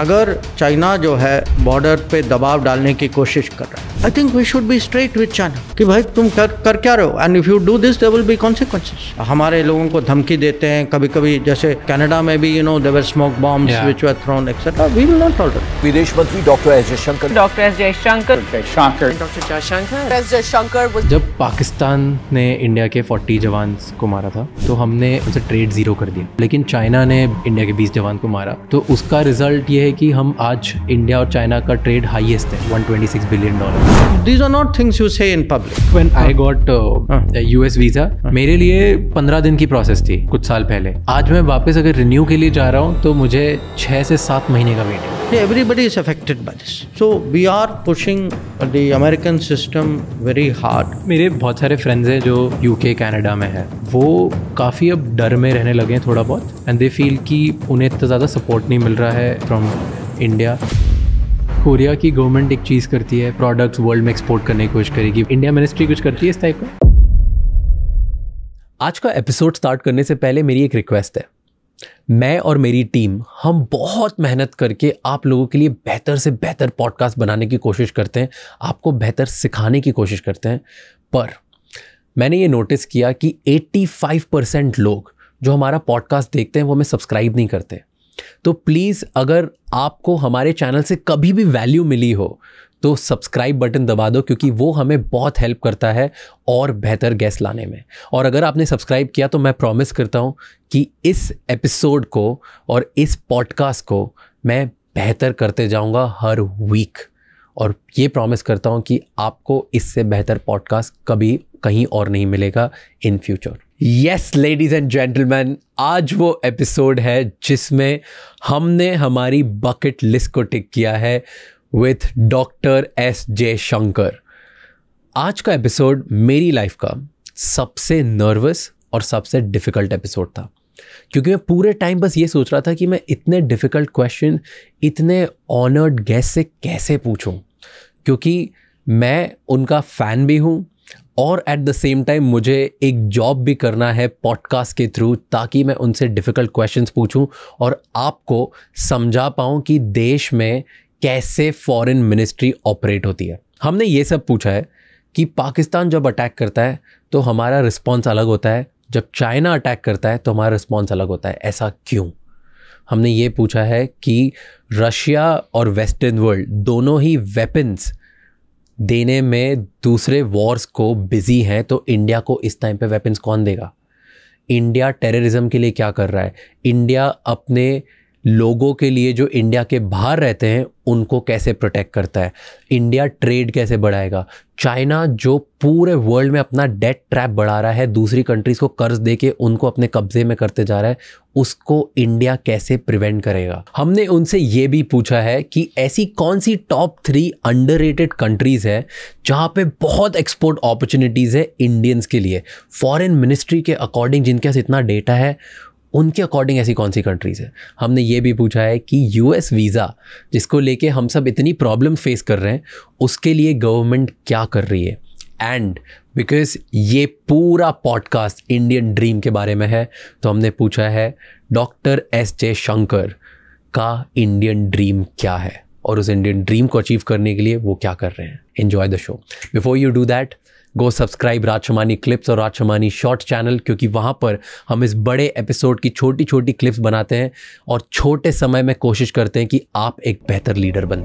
अगर चाइना जो है बॉर्डर पे दबाव डालने की कोशिश कर रहा है I think we should be straight with China कि भाई तुम कर कर क्या रहे हो and if you do this they will be consequences हमारे लोगों को धमकी देते हैं कभी कभी जैसे कनाडा में भी you know there were smoke bomb which were thrown etcetera we will not tolerate विदेश मंत्री doctor S Jaishankar doctor S Jaishankar Jaishankar doctor Jaishankar S Jaishankar जब पाकिस्तान ने इंडिया के 40 जवान को मारा था तो हमने उसे ट्रेड जीरो कर दिया लेकिन चाइना ने इंडिया के 20 जवान को मारा तो उसका रिजल्ट ये है है कि हम आज इंडिया और चाइना का ट्रेड हाईएस्ट है 126 billion dollar these are not things you say in public when I got US visa मेरे लिए 15 दिन की प्रोसेस थी कुछ साल पहले आज मैं वापस अगर रिन्यू के लिए जा रहा हूँ तो मुझे छह से सात महीने का वेट है everybody is affected by this. So we are pushing the American system very hard. मेरे बहुत सारे फ्रेंड्स हैं जो यूके कनाडा में है वो काफ़ी अब डर में रहने लगे हैं थोड़ा बहुत एंड दे फील कि उन्हें इतना ज़्यादा सपोर्ट नहीं मिल रहा है फ्रॉम इंडिया कोरिया की गवर्नमेंट एक चीज़ करती है प्रोडक्ट्स वर्ल्ड में एक्सपोर्ट करने की कोशिश करेगी इंडिया मिनिस्ट्री कुछ करती है इस टाइप का आज का एपिसोड स्टार्ट करने से पहले मेरी एक रिक्वेस्ट है मैं और मेरी टीम हम बहुत मेहनत करके आप लोगों के लिए बेहतर से बेहतर पॉडकास्ट बनाने की कोशिश करते हैं आपको बेहतर सिखाने की कोशिश करते हैं पर मैंने ये नोटिस किया कि 85 परसेंट लोग जो हमारा पॉडकास्ट देखते हैं वो हमें सब्सक्राइब नहीं करते तो प्लीज़ अगर आपको हमारे चैनल से कभी भी वैल्यू मिली हो तो सब्सक्राइब बटन दबा दो क्योंकि वो हमें बहुत हेल्प करता है और बेहतर गैस लाने में और अगर आपने सब्सक्राइब किया तो मैं प्रॉमिस करता हूँ कि इस एपिसोड को और इस पॉडकास्ट को मैं बेहतर करते जाऊँगा हर वीक और ये प्रॉमिस करता हूँ कि आपको इससे बेहतर पॉडकास्ट कभी कहीं और नहीं मिलेगा in future yes ladies and gentleman आज वो एपिसोड है जिसमें हमने हमारी बकेट लिस्ट को टिक किया है with doctor S Jaishankar आज का एपिसोड मेरी लाइफ का सबसे नर्वस और सबसे डिफ़िकल्ट एपिसोड था क्योंकि मैं पूरे टाइम बस ये सोच रहा था कि मैं इतने डिफ़िकल्ट क्वेश्चन इतने ऑनर्ड गेस्ट से कैसे पूछूं क्योंकि मैं उनका फ़ैन भी हूँ और एट द सेम टाइम मुझे एक जॉब भी करना है पॉडकास्ट के थ्रू ताकि मैं उनसे डिफ़िकल्ट क्वेश्चंस पूछूं और आपको समझा पाऊं कि देश में कैसे फॉरेन मिनिस्ट्री ऑपरेट होती है हमने ये सब पूछा है कि पाकिस्तान जब अटैक करता है तो हमारा रिस्पॉन्स अलग होता है जब चाइना अटैक करता है तो हमारा रिस्पॉन्स अलग होता है ऐसा क्यों हमने ये पूछा है कि रशिया और वेस्टर्न वर्ल्ड दोनों ही वेपन्स देने में दूसरे वॉर्स को बिजी हैं तो इंडिया को इस टाइम पे वेपन्स कौन देगा इंडिया टेररिज्म के लिए क्या कर रहा है इंडिया अपने लोगों के लिए जो इंडिया के बाहर रहते हैं उनको कैसे प्रोटेक्ट करता है इंडिया ट्रेड कैसे बढ़ाएगा चाइना जो पूरे वर्ल्ड में अपना डेट ट्रैप बढ़ा रहा है दूसरी कंट्रीज़ को कर्ज दे के उनको अपने कब्जे में करते जा रहा है उसको इंडिया कैसे प्रिवेंट करेगा हमने उनसे ये भी पूछा है कि ऐसी कौन सी टॉप थ्री अंडर कंट्रीज़ है जहाँ पे बहुत एक्सपोर्ट अपॉर्चुनिटीज़ है इंडियंस के लिए फॉरेन मिनिस्ट्री के अकॉर्डिंग जिनके पास इतना डेटा है उनके अकॉर्डिंग ऐसी कौन सी कंट्रीज़ है हमने ये भी पूछा है कि यूएस वीज़ा जिसको लेके हम सब इतनी प्रॉब्लम फेस कर रहे हैं उसके लिए गवर्नमेंट क्या कर रही है एंड बिकॉज ये पूरा पॉडकास्ट इंडियन ड्रीम के बारे में है तो हमने पूछा है डॉक्टर एस जय शंकर का इंडियन ड्रीम क्या है और उस इंडियन ड्रीम को अचीव करने के लिए वो क्या कर रहे हैं enjoy the show before you do that go subscribe Rajmani clips और राजमानी शॉर्ट चैनल क्योंकि वहाँ पर हम इस बड़े एपिसोड की छोटी छोटी क्लिप्स बनाते हैं और छोटे समय में कोशिश करते हैं कि आप एक बेहतर लीडर बन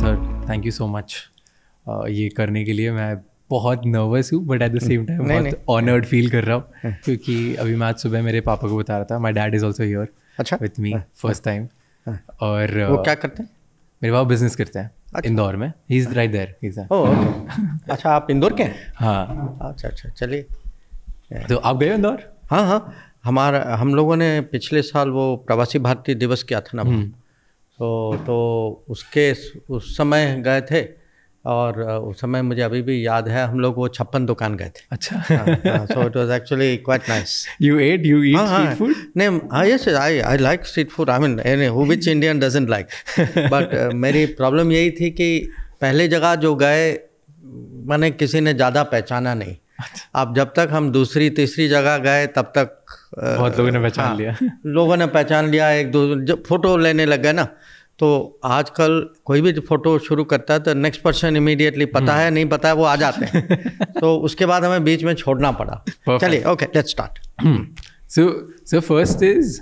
sir thank you so much ये करने के लिए मैं बहुत नर्वस हूँ but at the same time बहुत ऑनर्ड फील कर रहा हूँ हाँ। क्योंकि अभी मैं आज सुबह मेरे पापा को बता रहा था my dad is also your अच्छा विथ मी फर्स्ट टाइम और वो uh, क्या करते हैं मेरे पापा बिजनेस करते हैं अच्छा। इंदौर में ही इज राइट देयर ही इज अच्छा आप इंदौर के हैं हाँ अच्छा अच्छा चलिए तो आप गए इंदौर हाँ हाँ हमारा हम लोगों ने पिछले साल वो प्रवासी भारतीय दिवस किया था ना हम्म। तो तो उसके उस समय गए थे और उस समय मुझे अभी भी याद है हम लोग वो छप्पन दुकान गए थे अच्छा so it was actually quite nice you at you eat street food नहीं हाँ yes I I like street food I mean any who which Indian doesn't like but मेरी प्रॉब्लम यही थी कि पहले जगह जो गए मैंने किसी ने ज़्यादा पहचाना नहीं अच्छा। अब जब तक हम दूसरी तीसरी जगह गए तब तक बहुत लोगों ने पहचान हाँ, लिया लोगों ने पहचान लिया एक दो जब फोटो लेने लग गए ना तो आजकल कोई भी फोटो शुरू करता है तो नेक्स्ट पर्सन इमीडिएटली पता है हम्म। नहीं पता है वो आ जाते हैं तो उसके बाद हमें बीच में छोड़ना पड़ा चलिए okay let's start so so first is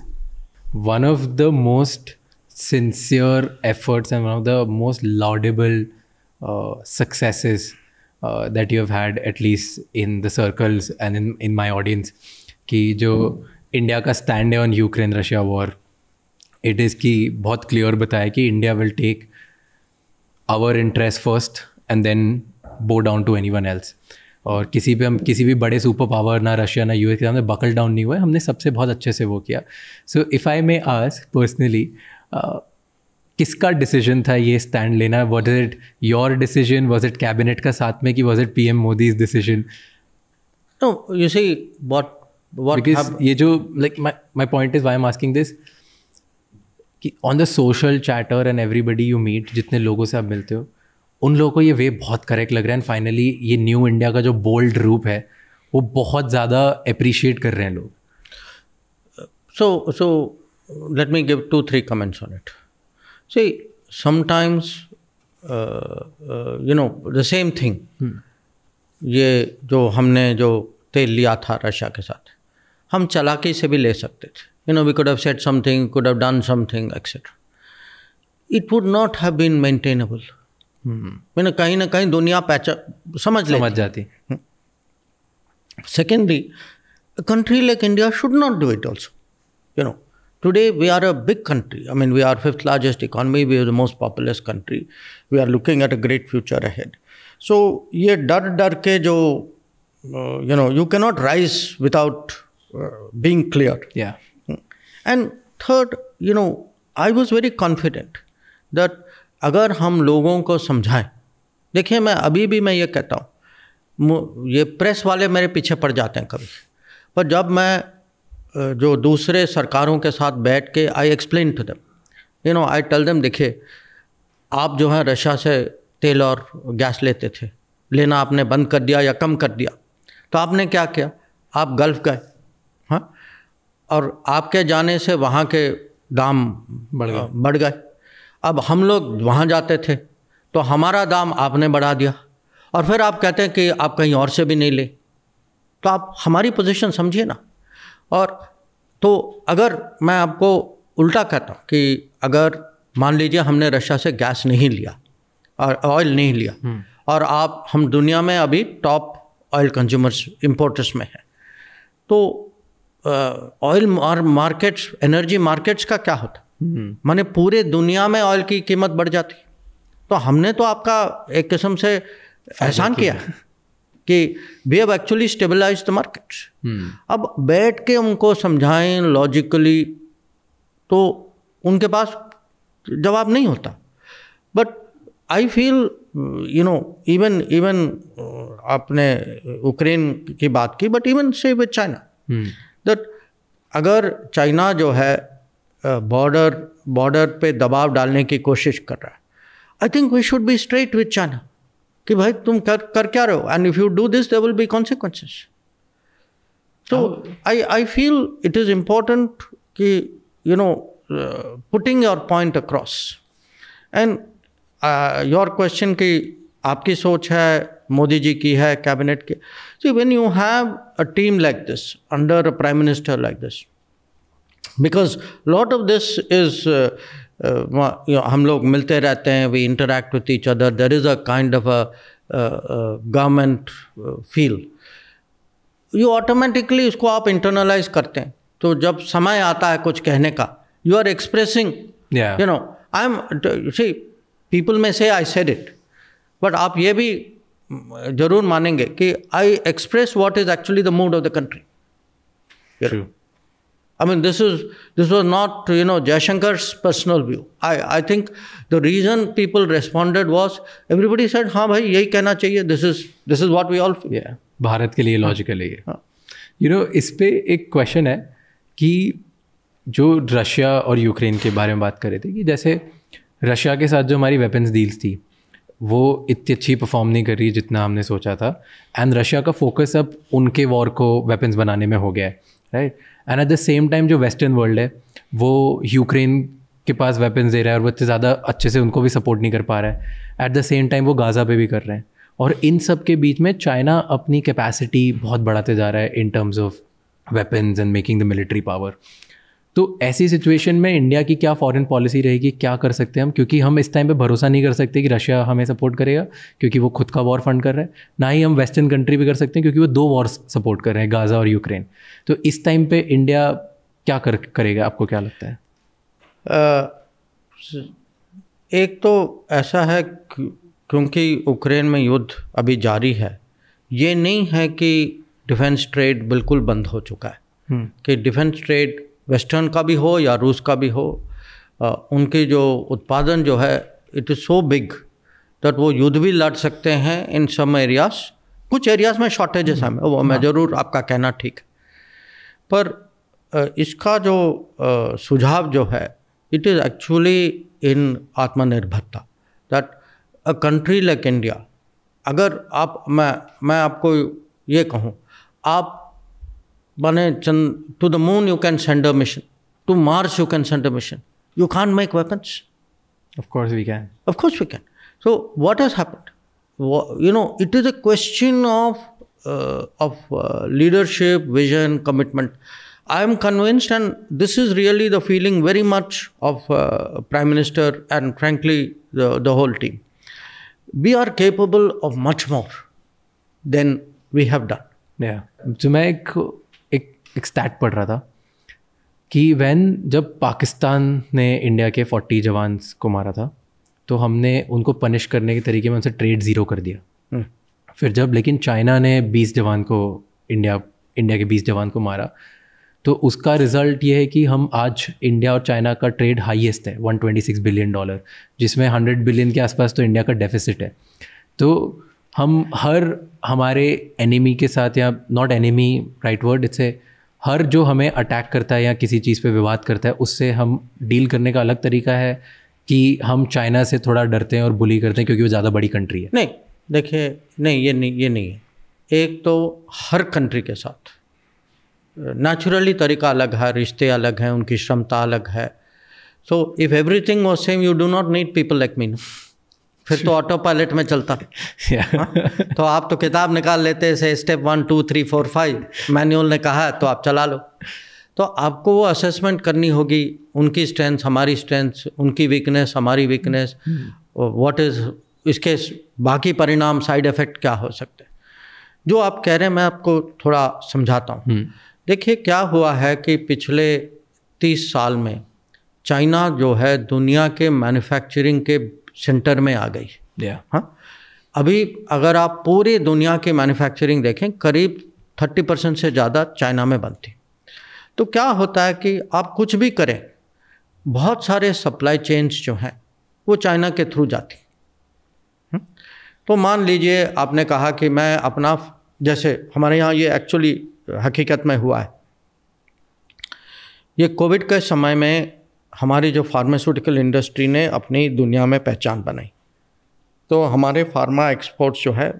one of the most sincere efforts and one of the most laudable uh, that you uh, that you in the circles and in my audience and कि जो India hmm. का stand है on Ukraine Russia war it is की बहुत clear बताया कि India will take our interest first and then bow down to anyone else और किसी पे हम किसी भी बड़े सुपर पावर ना रशिया ना यूएस के सामने बकल डाउन नहीं हुआ हमने सबसे बहुत अच्छे से वो किया सो इफ़ आई मे आज पर्सनली किसका डिसीजन था ये स्टैंड लेना was it your decision was it cabinet का साथ में कि was it P M Modi's decision you see what what ये जो like my point is why am asking this कि on the social chatter and everybody you meet जितने लोगों से आप मिलते हो उन लोगों को ये वे बहुत करेक्ट लग रहा है एंड फाइनली ये न्यू इंडिया का जो बोल्ड रूप है वो बहुत ज़्यादा अप्रिशिएट कर रहे हैं लोग so so let me give two three comments on it see sometimes you know the same thing ये जो हमने जो तेल लिया था रशिया के साथ हम चालाकी से भी ले सकते थे you know, we could have said something, could have done something, etc. It would not have been maintainable. मैंने कहीं ना कहीं दुनिया पैचा समझ समझ जाती secondly a country like India should not do it also. You know, today we are a big country. I mean, we are fifth largest economy. We are the most populous country. We are looking at a great future ahead. So, ये डर डर के जो you know you can not rise without being clear and third you know I was very confident that अगर हम लोगों को समझाएं देखिए मैं अभी भी मैं ये कहता हूँ ये प्रेस वाले मेरे पीछे पड़ जाते हैं कभी पर जब मैं जो दूसरे सरकारों के साथ बैठ के I explain to them you know I tell them देखिए आप जो है रशिया से तेल और गैस लेते थे लेना आपने बंद कर दिया या कम कर दिया तो आपने क्या किया आप गल्फ गए और आपके जाने से वहाँ के दाम बढ़ गए बढ़ गए अब हम लोग वहाँ जाते थे तो हमारा दाम आपने बढ़ा दिया और फिर आप कहते हैं कि आप कहीं और से भी नहीं ले तो आप हमारी पोजीशन समझिए ना और तो अगर मैं आपको उल्टा कहता हूँ कि अगर मान लीजिए हमने रशिया से गैस नहीं लिया और ऑयल नहीं लिया हम्म। और आप हम दुनिया में अभी टॉप ऑयल कंज्यूमर्स इम्पोर्टर्स में हैं तो ऑयल और मार्केट्स एनर्जी मार्केट्स का क्या होता हम्म। माने पूरे दुनिया में ऑयल की कीमत बढ़ जाती तो हमने तो आपका एक किस्म से एहसान किया कि we have actually stabilise the markets अब बैठ के उनको समझाएं लॉजिकली तो उनके पास जवाब नहीं होता but I feel you know even even आपने यूक्रेन की बात की बट इवन से विद चाइना दैट अगर चाइना जो है बॉर्डर बॉर्डर पे दबाव डालने की कोशिश कर रहा है I think we should be straight with China कि भाई तुम कर कर क्या रहे हो and if you do this they will be consequences तो I I feel it is important कि you know putting your point across and your question की आपकी सोच है मोदी जी की है कैबिनेट की See, when you have a team like this, under a prime minister like this, because a lot of this is, uh, uh, you know, हम लोग मिलते रहते हैं we interact with each other there is a kind of a government feel you automatically इसको आप internalise करते हैं तो जब समय आता है कुछ कहने का you are expressing you know I am see people में से आई सेड इट बट आप ये भी जरूर मानेंगे कि I express what is actually the mood of the country I mean this is this was not you know Jaishankar personal view I I think the reason people responded was everybody said हाँ भाई यही कहना चाहिए this is this is what we all Bharat के लिए logical है you know इस पे एक क्वेश्चन है कि जो रशिया और यूक्रेन के बारे में बात कर रहे थे कि जैसे रशिया के साथ जो हमारी वेपन्स डील्स थी वो इतनी अच्छी परफॉर्म नहीं कर रही जितना हमने सोचा था एंड रशिया का फोकस अब उनके वॉर को वेपन्स बनाने में हो गया है right and at the same time जो वेस्टर्न वर्ल्ड है वो यूक्रेन के पास वेपन्स दे रहा है और वो इतने ज़्यादा अच्छे से उनको भी सपोर्ट नहीं कर पा रहा है एट द सेम टाइम वो गाज़ा पे भी कर रहे हैं और इन सब के बीच में चाइना अपनी कैपेसिटी बहुत बढ़ाते जा रहा है in terms of weapons and making the military power तो ऐसी सिचुएशन में इंडिया की क्या फॉरेन पॉलिसी रहेगी क्या कर सकते हैं हम क्योंकि हम इस टाइम पे भरोसा नहीं कर सकते कि रशिया हमें सपोर्ट करेगा क्योंकि वो खुद का वॉर फंड कर रहा है ना ही हम वेस्टर्न कंट्री भी कर सकते हैं क्योंकि वो दो वॉर सपोर्ट कर रहे हैं गाज़ा और यूक्रेन तो इस टाइम पर इंडिया क्या कर करेगा आपको क्या लगता है आ, एक तो ऐसा है क्योंकि यूक्रेन में युद्ध अभी जारी है ये नहीं है कि डिफेंस ट्रेड बिल्कुल बंद हो चुका है हम्म। कि डिफेंस ट्रेड वेस्टर्न का भी हो या रूस का भी हो उनके जो उत्पादन जो है it is so big that वो युद्ध भी लड़ सकते हैं इन सम एरियाज कुछ एरियाज में शॉर्टेजेस हैं वो मैं हाँ। ज़रूर आपका कहना ठीक पर इसका जो सुझाव जो है इट इज़ एक्चुअली इन आत्मनिर्भरता that a country like India अगर आप मैं मैं आपको ये कहूँ आप Mane chan, to the moon you can send a mission. To Mars you can send a mission. You can't make weapons. Of course we can. Of course we can. So what has happened? You know, it is a question of uh, of uh, leadership, vision, commitment. I am convinced, and this is really the feeling very much of uh, Prime Minister and frankly the, the whole team. We are capable of much more than we have done. Yeah. To make एक stat पढ़ रहा था कि van जब पाकिस्तान ने India के forty जवान को मारा था तो हमने उनको पनिश करने के तरीके में उनसे ट्रेड ज़ीरो कर दिया हम्म। फिर जब लेकिन चाइना ने बीस जवान को इंडिया इंडिया के बीस जवान को मारा तो उसका रिजल्ट ये है कि हम आज इंडिया और चाइना का ट्रेड हाईएस्ट है 126 बिलियन डॉलर जिसमें 100 बिलियन के आसपास तो इंडिया का डेफिसिट है तो हम हर हमारे एनिमी के साथ या not enemy right word it's a हर जो हमें अटैक करता है या किसी चीज़ पे विवाद करता है उससे हम डील करने का अलग तरीका है कि हम चाइना से थोड़ा डरते हैं और बुली करते हैं क्योंकि वो ज़्यादा बड़ी कंट्री है नहीं देखिए नहीं ये नहीं ये नहीं है एक तो हर कंट्री के साथ नेचुरली तरीका अलग है रिश्ते अलग हैं उनकी क्षमता अलग है so if everything was same you do not need people like mean फिर तो ऑटो पायलट में चलता हाँ? तो आप तो किताब निकाल लेते से step one two three four five manual ने कहा तो आप चला लो तो आपको वो असेसमेंट करनी होगी उनकी स्ट्रेंथ हमारी स्ट्रेंथ उनकी वीकनेस हमारी वीकनेस व्हाट इज़ इसके बाकी परिणाम साइड इफ़ेक्ट क्या हो सकते हैं जो आप कह रहे हैं मैं आपको थोड़ा समझाता हूँ hmm. देखिए क्या हुआ है कि पिछले तीस साल में चाइना जो है दुनिया के मैन्युफैक्चरिंग के सेंटर में आ गई yeah. हाँ अभी अगर आप पूरी दुनिया की मैन्युफैक्चरिंग देखें करीब थर्टी परसेंट से ज़्यादा चाइना में बनती तो क्या होता है कि आप कुछ भी करें बहुत सारे सप्लाई चेन्स जो हैं वो चाइना के थ्रू जाती हुँ? हम्म? तो मान लीजिए आपने कहा कि मैं अपना जैसे हमारे यहाँ ये एक्चुअली हकीकत में हुआ है ये कोविड के समय में हमारी जो फार्मास्यूटिकल इंडस्ट्री ने अपनी दुनिया में पहचान बनाई तो हमारे फार्मा एक्सपोर्ट्स जो है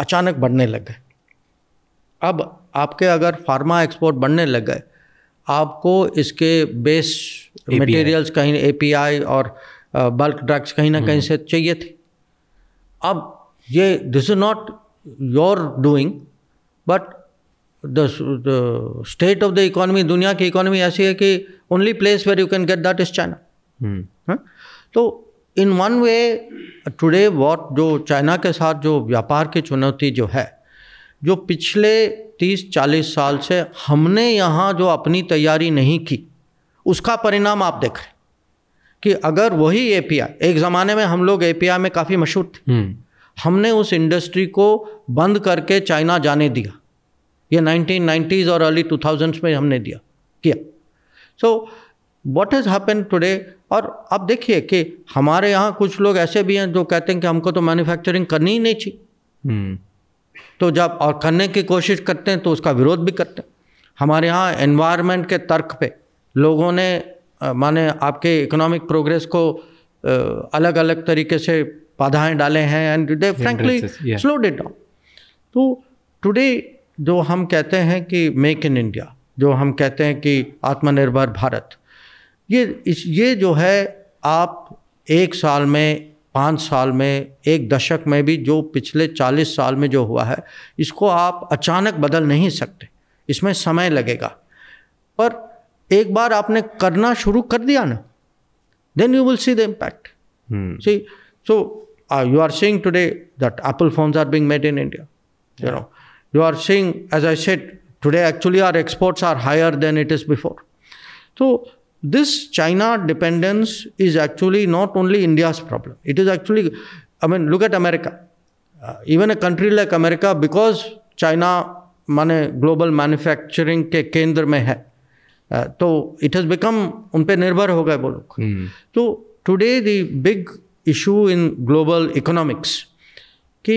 अचानक बढ़ने लग गए अब आपके अगर फार्मा एक्सपोर्ट बढ़ने लग गए आपको इसके बेस मटेरियल्स कहीं एपीआई और बल्क ड्रग्स कहीं ना हम्म। कहीं से चाहिए थे अब ये this is not your doing but the state of the economy दुनिया की इकोनॉमी ऐसी है कि only place where you can get that is China तो in one way today what जो चाइना के साथ जो व्यापार की चुनौती जो है जो पिछले तीस चालीस साल से हमने यहाँ जो अपनी तैयारी नहीं की उसका परिणाम आप देख रहे कि अगर वही ए एक ज़माने में हम लोग ए में काफ़ी मशहूर थे hmm. हमने उस इंडस्ट्री को बंद करके चाइना जाने दिया ये 1990s और अर्ली 2000s में हमने दिया किया so what is happen today और अब देखिए कि हमारे यहाँ कुछ लोग ऐसे भी हैं जो कहते हैं कि हमको तो मैन्युफैक्चरिंग करनी ही नहीं चाहिए हम्म। तो जब और करने की कोशिश करते हैं तो उसका विरोध भी करते हैं हमारे यहाँ एनवायरनमेंट के तर्क पे लोगों ने माने आपके इकोनॉमिक प्रोग्रेस को अलग अलग तरीके से बाधाएं डाले हैं and they frankly slowed it down तो टुडे जो हम कहते हैं कि मेक इन इंडिया जो हम कहते हैं कि आत्मनिर्भर भारत ये इस ये जो है आप एक साल में पाँच साल में एक दशक में भी जो पिछले चालीस साल में जो हुआ है इसको आप अचानक बदल नहीं सकते इसमें समय लगेगा पर एक बार आपने करना शुरू कर दिया ना then you will see the impact see so you are seeing today that Apple phones are being made in India you know you are seeing as I set Today, actually, our exports are higher than it is before. So, this China dependence is actually not only India's problem. It is actually, I mean, look at America. Uh, even a country like America, because China माने global manufacturing के केंद्र में है uh, तो it has become उन पर निर्भर हो गए वो लोग तो today the big issue in global economics कि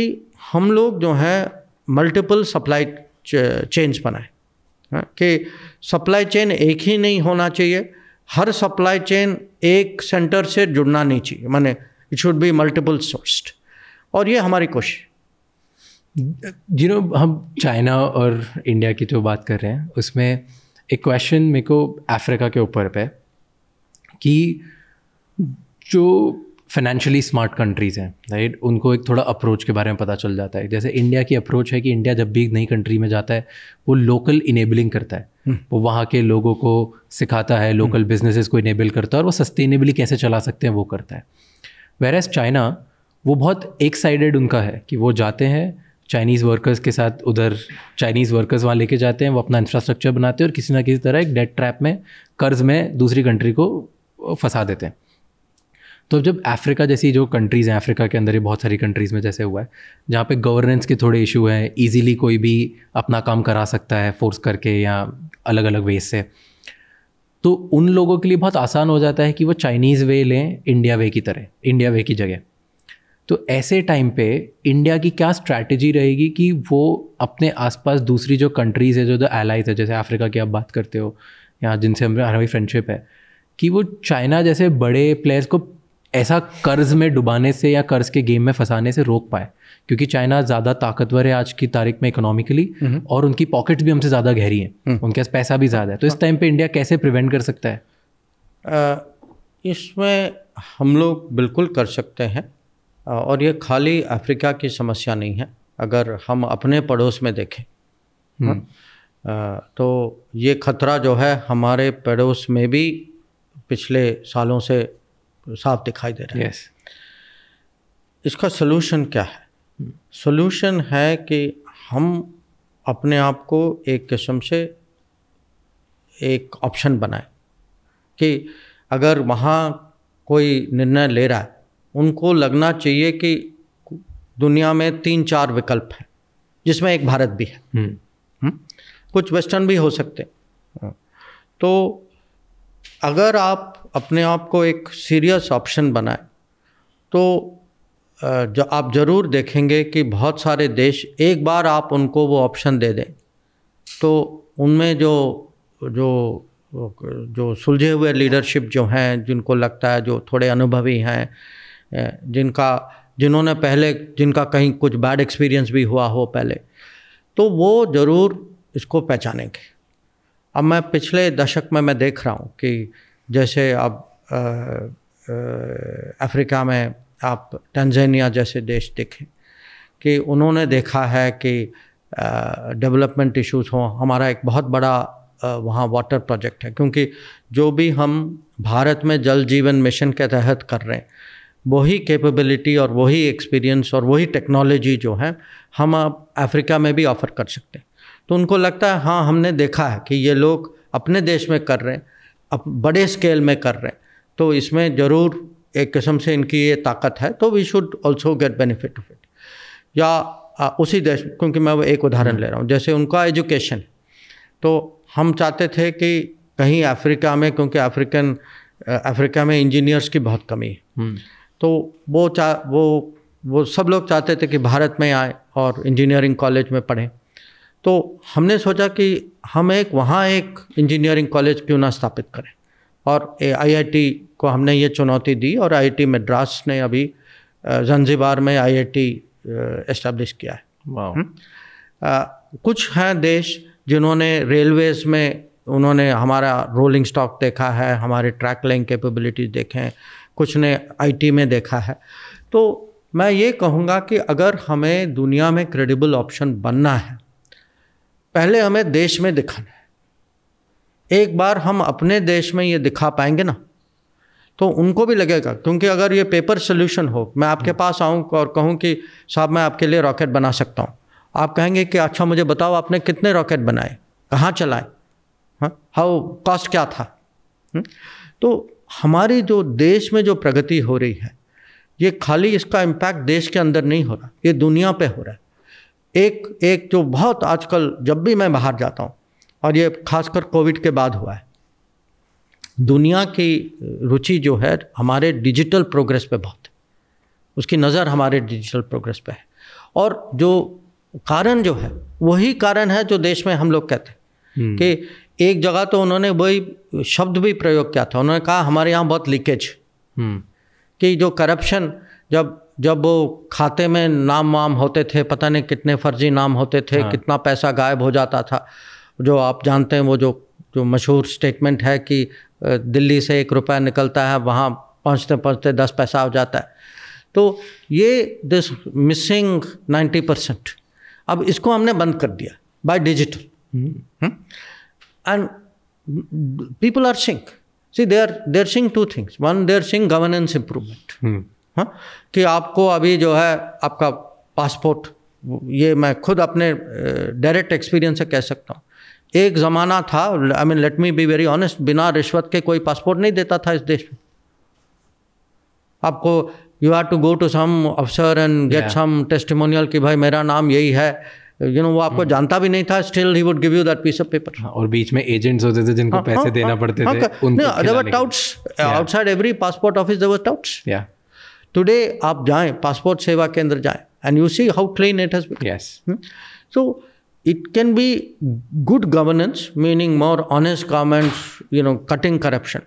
हम लोग जो है मल्टीपल सप्लाई चेन्स बनाए हाँ, कि सप्लाई चेन एक ही नहीं होना चाहिए हर सप्लाई चेन एक सेंटर से जुड़ना नहीं चाहिए माने it should be multiple sourced और ये हमारी कोशिश जिनो हम चाइना और इंडिया की जो बात कर रहे हैं उसमें एक क्वेश्चन मेरे को अफ्रीका के ऊपर पे कि जो फाइनेंशियली स्मार्ट कंट्रीज़ हैं राइट उनको एक थोड़ा अप्रोच के बारे में पता चल जाता है जैसे इंडिया की अप्रोच है कि इंडिया जब भी एक नई कंट्री में जाता है वो लोकल इनेबलिंग करता है हम्म। वो वहाँ के लोगों को सिखाता है लोकल बिजनेसेस हम्म। को इनेबल करता है और वो सस्टेनेबली कैसे चला सकते हैं वो करता है वेर एज चाइना वो बहुत एक साइडेड उनका है कि वो जाते हैं चाइनीज़ वर्कर्स के साथ उधर चाइनीज़ वर्कर्स वहाँ लेके जाते हैं वो अपना इंफ्रास्ट्रक्चर बनाते हैं और किसी ना किसी तरह एक डेट ट्रैप में कर्ज में दूसरी कंट्री को फंसा देते हैं तो जब अफ्रीका जैसी जो कंट्रीज़ हैं अफ्रीका के अंदर ही बहुत सारी कंट्रीज़ में जैसे हुआ है जहाँ पे गवर्नेंस के थोड़े इशू हैं इजीली कोई भी अपना काम करा सकता है फोर्स करके या अलग अलग वेज से तो उन लोगों के लिए बहुत आसान हो जाता है कि वो चाइनीज़ वे लें इंडिया वे की तरह इंडिया वे की जगह तो ऐसे टाइम पे इंडिया की क्या स्ट्रैटेजी रहेगी कि वो अपने आसपास दूसरी जो कंट्रीज़ है जो जो एलाइज है जैसे अफ्रीका की आप बात करते हो या जिनसे हमारी फ्रेंडशिप है कि वो चाइना जैसे बड़े प्लेयर्स को ऐसा कर्ज में डुबाने से या कर्ज के गेम में फंसाने से रोक पाए क्योंकि चाइना ज़्यादा ताकतवर है आज की तारीख में इकोनॉमिकली हम्म। और उनकी पॉकेट्स भी हमसे ज़्यादा गहरी हैं हम्म। उनके पास पैसा भी ज़्यादा है तो इस टाइम पे इंडिया कैसे प्रिवेंट कर सकता है इसमें हम लोग बिल्कुल कर सकते हैं और ये खाली अफ्रीका की समस्या नहीं है अगर हम अपने पड़ोस में देखें हम्म। हाँ। तो ये खतरा जो है हमारे पड़ोस में भी पिछले सालों से साफ दिखाई दे रहा है yes. इसका सलूशन क्या है सलूशन है कि हम अपने आप को एक किस्म से एक ऑप्शन बनाए कि अगर वहाँ कोई निर्णय ले रहा है उनको लगना चाहिए कि दुनिया में तीन चार विकल्प हैं जिसमें एक भारत भी है हम्म। हम्म? कुछ वेस्टर्न भी हो सकते हैं तो अगर आप अपने आप को एक सीरियस ऑप्शन बनाए तो जो आप ज़रूर देखेंगे कि बहुत सारे देश एक बार आप उनको वो ऑप्शन दे दें तो उनमें जो जो जो सुलझे हुए लीडरशिप जो हैं जिनको लगता है जो थोड़े अनुभवी हैं जिनका जिन्होंने पहले जिनका कहीं कुछ बैड एक्सपीरियंस भी हुआ हो पहले तो वो ज़रूर इसको पहचानेंगे अब मैं पिछले दशक में मैं देख रहा हूँ कि जैसे आप अफ्रीका में आप तंजानिया जैसे देश देखें कि उन्होंने देखा है कि डेवलपमेंट इश्यूज हों हमारा एक बहुत बड़ा वहाँ वाटर प्रोजेक्ट है क्योंकि जो भी हम भारत में जल जीवन मिशन के तहत कर रहे हैं वही कैपेबिलिटी और वही एक्सपीरियंस और वही टेक्नोलॉजी जो है हम आप अफ्रीका में भी ऑफ़र कर सकते हैं तो उनको लगता है हाँ हमने देखा है कि ये लोग अपने देश में कर रहे हैं अब बड़े स्केल में कर रहे हैं तो इसमें ज़रूर एक किस्म से इनकी ये ताकत है तो we should also get benefit of it या आ, उसी देश क्योंकि मैं वो एक उदाहरण ले रहा हूँ जैसे उनका एजुकेशन तो हम चाहते थे कि कहीं अफ्रीका में क्योंकि अफ्रीकन अफ्रीका में इंजीनियर्स की बहुत कमी है हम्म। तो वो चा वो वो सब लोग चाहते थे कि भारत में आए और इंजीनियरिंग कॉलेज में पढ़ें तो हमने सोचा कि हम एक वहाँ एक इंजीनियरिंग कॉलेज क्यों ना स्थापित करें और आईआईटी को हमने ये चुनौती दी और आईआईटी मद्रास ने अभी जंजीबार में आईआईटी एस्टेब्लिश किया है आ, हम्म। कुछ हैं देश जिन्होंने रेलवेज में उन्होंने हमारा रोलिंग स्टॉक देखा है हमारे ट्रैक लेंग कैपेबिलिटीज देखे हैं कुछ ने आईटी में देखा है तो मैं ये कहूँगा कि अगर हमें दुनिया में क्रेडिबल ऑप्शन बनना है पहले हमें देश में दिखाना है एक बार हम अपने देश में ये दिखा पाएंगे ना तो उनको भी लगेगा क्योंकि अगर ये पेपर सोल्यूशन हो मैं आपके हम्म। पास आऊँ और कहूँ कि साहब मैं आपके लिए रॉकेट बना सकता हूँ आप कहेंगे कि अच्छा मुझे बताओ आपने कितने रॉकेट बनाए कहाँ चलाए हाउ कॉस्ट क्या था हम्म। तो हमारी जो देश में जो प्रगति हो रही है ये खाली इसका इम्पैक्ट देश के अंदर नहीं हो रहा ये दुनिया पे हो रहा है एक एक जो बहुत आजकल जब भी मैं बाहर जाता हूँ और ये खासकर कोविड के बाद हुआ है दुनिया की रुचि जो है हमारे डिजिटल प्रोग्रेस पे बहुत है उसकी नज़र हमारे डिजिटल प्रोग्रेस पे है और जो कारण जो है वही कारण है जो देश में हम लोग कहते हैं हम्म। कि एक जगह तो उन्होंने वही शब्द भी प्रयोग किया था उन्होंने कहा हमारे यहाँ बहुत लीकेज हम्म। कि जो करप्शन जब जब खाते में नाम वाम होते थे पता नहीं कितने फर्जी नाम होते थे हाँ। कितना पैसा गायब हो जाता था जो आप जानते हैं वो जो जो मशहूर स्टेटमेंट है कि दिल्ली से एक रुपया निकलता है वहाँ पहुँचते पहुँचते दस पैसा हो जाता है तो ये दिस मिसिंग नाइन्टी परसेंट अब इसको हमने बंद कर दिया by digital and people are seeing see they are there seeing two things one they're seeing governance improvement हाँ कि आपको अभी जो है आपका पासपोर्ट ये मैं खुद अपने डायरेक्ट एक्सपीरियंस से कह सकता हूँ एक ज़माना था I mean let me be very honest बिना रिश्वत के कोई पासपोर्ट नहीं देता था इस देश में आपको you have to go to some अफसर एंड गेट सम टेस्टिमोनियल कि भाई मेरा नाम यही है यू you नो know, वो आपको hmm. जानता भी नहीं था still he would give you that piece of paper और बीच में एजेंट्स होते थे जिनको हाँ, हाँ पैसे हाँ, देना हाँ, पड़ते हाँ, थे हाँ, उनको there touts outside every passport office there touts या टुडे आप जाएं पासपोर्ट सेवा केंद्र जाएं and you see how clean it has yes so it can be good governance meaning more honest government you know cutting corruption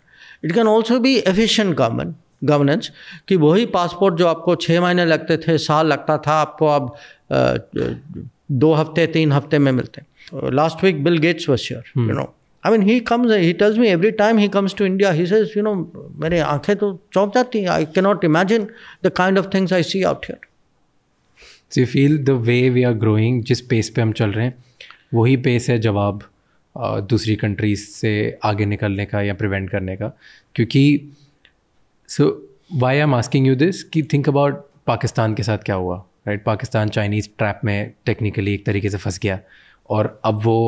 it can also be efficient government governance कि वही passport जो आपको छः महीने लगते थे साल लगता था आपको अब दो हफ्ते तीन हफ्ते में मिलते last week Bill Gates was sure you know I mean he comes he tells me every time he comes to India he says you know मेरे आंखें तो चौंक जाती हैं I can not imagine the kind of things I see out here see feel the way we are growing जिस pace पे हम चल रहे हैं वही पेस है जवाब दूसरी कंट्रीज से आगे निकलने का या प्रिवेंट करने का क्योंकि so why I am asking you this कि थिंक अबाउट पाकिस्तान के साथ क्या हुआ right right? Pakistan Chinese trap में टेक्निकली एक तरीके से फंस गया और अब वो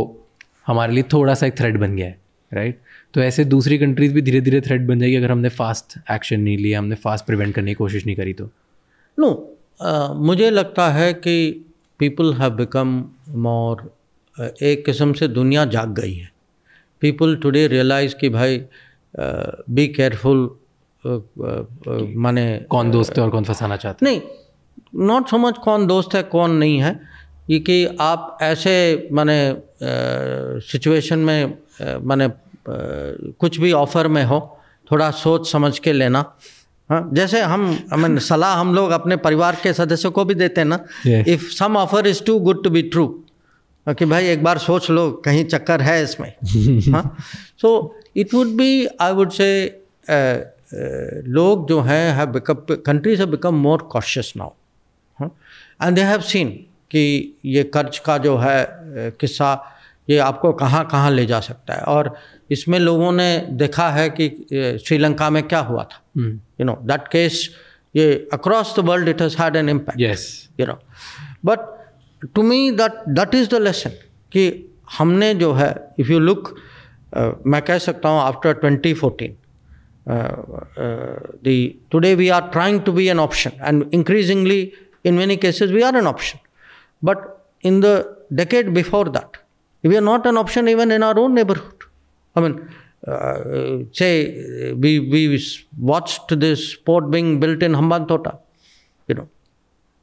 हमारे लिए थोड़ा सा एक थ्रेड बन गया है राइट right? तो ऐसे दूसरी कंट्रीज भी धीरे धीरे थ्रेड बन जाएगी अगर हमने फास्ट एक्शन नहीं लिया हमने फास्ट प्रिवेंट करने की कोशिश नहीं करी तो नो no, uh, मुझे लगता है कि पीपल हैव बिकम मोर एक किस्म से दुनिया जाग गई है पीपल टुडे रियलाइज़ कि भाई be uh, careful uh, uh, uh, माने कौन दोस्त है और कौन फंसाना चाहते नहीं नॉट सो मच कौन दोस्त है कौन नहीं है ये कि आप ऐसे माने सिचुएशन में माने कुछ भी ऑफर में हो थोड़ा सोच समझ के लेना हाँ जैसे हम मैं सलाह हम लोग अपने परिवार के सदस्यों को भी देते हैं ना if some offer is too good to be true कि भाई एक बार सोच लो कहीं चक्कर है इसमें हाँ so it would be I would say लोग जो हैं have become countries have become more cautious now and they have seen कि ये कर्ज का जो है किस्सा ये आपको कहाँ कहाँ ले जा सकता है और इसमें लोगों ने देखा है कि श्रीलंका में क्या हुआ था यू नो दैट केस ये across the world it has had an impact you know but to me that that is the lesson कि हमने जो है इफ़ यू लुक मैं कह सकता हूँ after twenty fourteen the we are trying to be an option and increasingly in many cases we are an option But in the decade before that, we are not an option even in our own neighborhood. I mean, uh, uh say we, we watched this port being built in Hambantota, you know.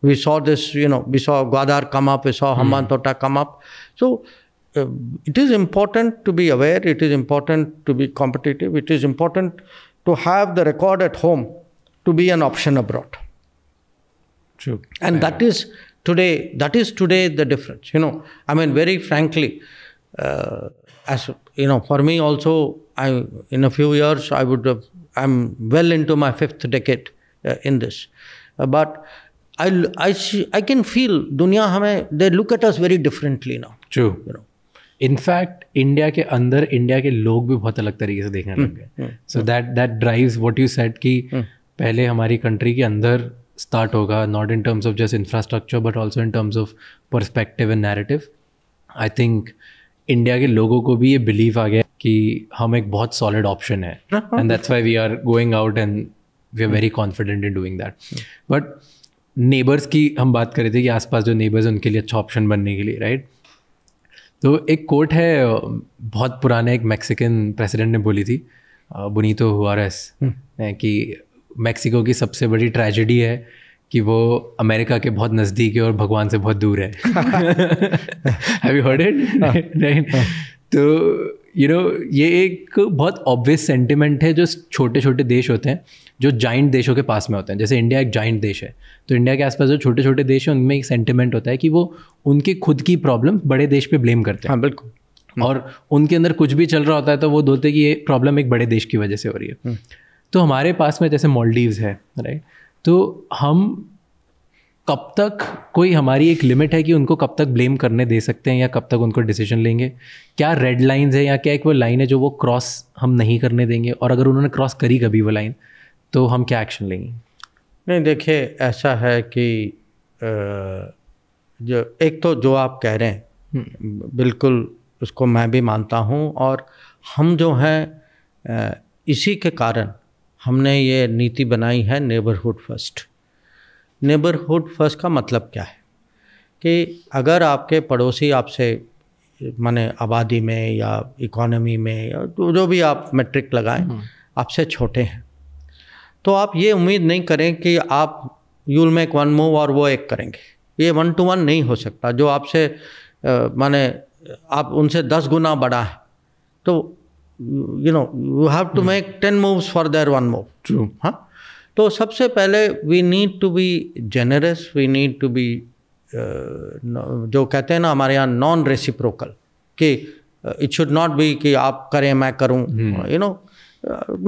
We saw this, you know, we saw Gwadar come up, we saw hmm. Hambantota come up. So uh, it is important to be aware, it is important to be competitive, it is important to have the record at home to be an option abroad. True. And that is today, that is today the difference, you know. I mean, very frankly, uh, as you know, for me also, I in a few years, I would have, I'm well into my fifth decade uh, in this. Uh, but I, I, see, I can feel Dunya hame, they look at us very differently now. True. You know. in fact, India अंदर India India लोग log बहुत अलग तरीके से देखने लग hmm. गए so hmm. that that drives what you said कि hmm. पहले हमारी कंट्री के अंदर स्टार्ट होगा not in terms of just infrastructure but also in terms of perspective and narrative I think India के लोगों को भी ये बिलीव आ गया कि हम एक बहुत सॉलिड ऑप्शन है and that's why we are going out and we are very confident in doing that but neighbours की हम बात कर रहे थे कि आसपास जो नेबर्स हैं उनके लिए अच्छा ऑप्शन बनने के लिए राइट right? तो एक कोर्ट है बहुत पुराने एक मैक्सिकन प्रेसिडेंट ने बोली थी बुनीतो हुआरस हम्म। कि मैक्सिको की सबसे बड़ी ट्रेजिडी है कि वो अमेरिका के बहुत नज़दीक है और भगवान से बहुत दूर है हाँ। हाँ। तो यू नो ये एक बहुत ऑब्वियस सेंटिमेंट है जो छोटे छोटे देश होते हैं जो जाइंट देशों के पास में होते हैं जैसे इंडिया एक जाइंट देश है तो इंडिया के आसपास जो छोटे छोटे देश हैं उनमें एक सेंटिमेंट होता है कि वो उनकी खुद की प्रॉब्लम बड़े देश पे ब्लेम करते हैं हाँ बिल्कुल और उनके अंदर कुछ भी चल रहा होता है तो वो बोलते हैं कि ये प्रॉब्लम एक बड़े देश की वजह से हो रही है हम्म। तो हमारे पास में जैसे मॉलडीव्स है राइट तो हम कब तक कोई हमारी एक लिमिट है कि उनको कब तक ब्लेम करने दे सकते हैं या कब तक उनको डिसीजन लेंगे क्या रेड लाइंस है या क्या एक वो लाइन है जो वो क्रॉस हम नहीं करने देंगे और अगर उन्होंने क्रॉस करी कभी वो लाइन तो हम क्या एक्शन लेंगे नहीं देखिए ऐसा है कि जो एक तो जो आप कह रहे हैं हम्म। बिल्कुल उसको मैं भी मानता हूँ और हम जो हैं इसी के कारण हमने ये नीति बनाई है नेबरहुड फर्स्ट नेबरहुड फर्स्ट का मतलब क्या है कि अगर आपके पड़ोसी आपसे माने आबादी में या इकोनॉमी में या जो भी आप मेट्रिक लगाएं हम्म। आपसे छोटे हैं तो आप ये उम्मीद नहीं करें कि आप यूल मेक वन मूव और वो एक करेंगे ये वन टू वन नहीं हो सकता जो आपसे माने आप उनसे दस गुना बड़ा है तो you know you have to make ten moves for their one move true हाँ तो सबसे पहले we need to be generous we need to be जो कहते हैं ना हमारे यहाँ नॉन रेसिप्रोकल कि इट शुड नॉट बी कि आप करें मैं करूँ यू नो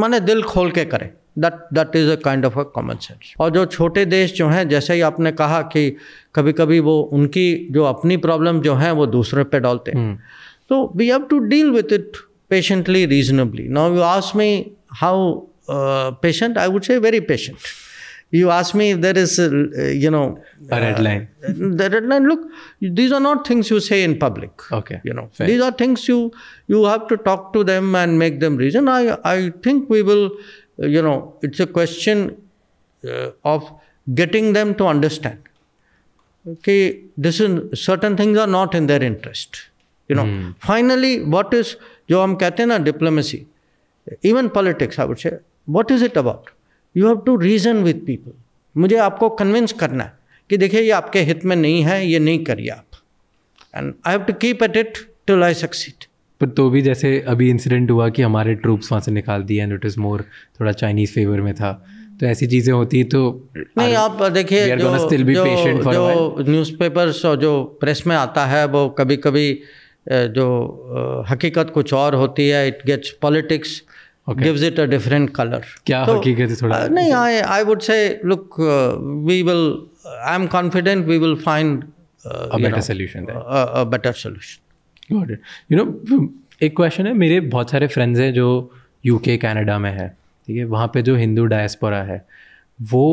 माने दिल खोल के करें that that is a kind of a common sense और जो छोटे देश जो हैं जैसे ही आपने कहा कि कभी कभी वो उनकी जो अपनी प्रॉब्लम जो हैं वो दूसरे पे डालते हैं hmm. तो we have to deal with it patiently, reasonably. Now, you ask me how uh, patient, I would say very patient. You ask me if there is, a, uh, you know, a red uh, line. Uh, the red line. Look, these are not things you say in public. Okay. You know, fair. these are things you you have to talk to them and make them reason. I I think we will, uh, you know, it's a question uh, of getting them to understand. Okay, this is certain things are not in their interest. You know, mm. finally, what is जो हम कहते हैं ना diplomacy even politics I would say what is it about you have to reason with people मुझे आपको convince करना है कि देखिए ये आपके हित में नहीं है ये नहीं करिए आप and I have to keep at it till I succeed पर तो भी जैसे अभी इंसिडेंट हुआ कि हमारे ट्रूप्स वहाँ से निकाल दिए एंड इट इज़ मोर थोड़ा चाइनीज़ फेवर में था तो ऐसी चीज़ें होती तो नहीं आप देखिए जो, जो, जो न्यूज़पेपर्स और जो प्रेस में आता है वो कभी कभी जो हकीकत कुछ और होती है it gets politics gives it a different colour क्या तो, हकीकत है थोड़ा नहीं I I would say look we will I am confident we will find better solution better solution you know एक क्वेश्चन है मेरे बहुत सारे फ्रेंड्स हैं जो यूके कनाडा में है ठीक है वहाँ पे जो हिंदू डायस्पोरा है वो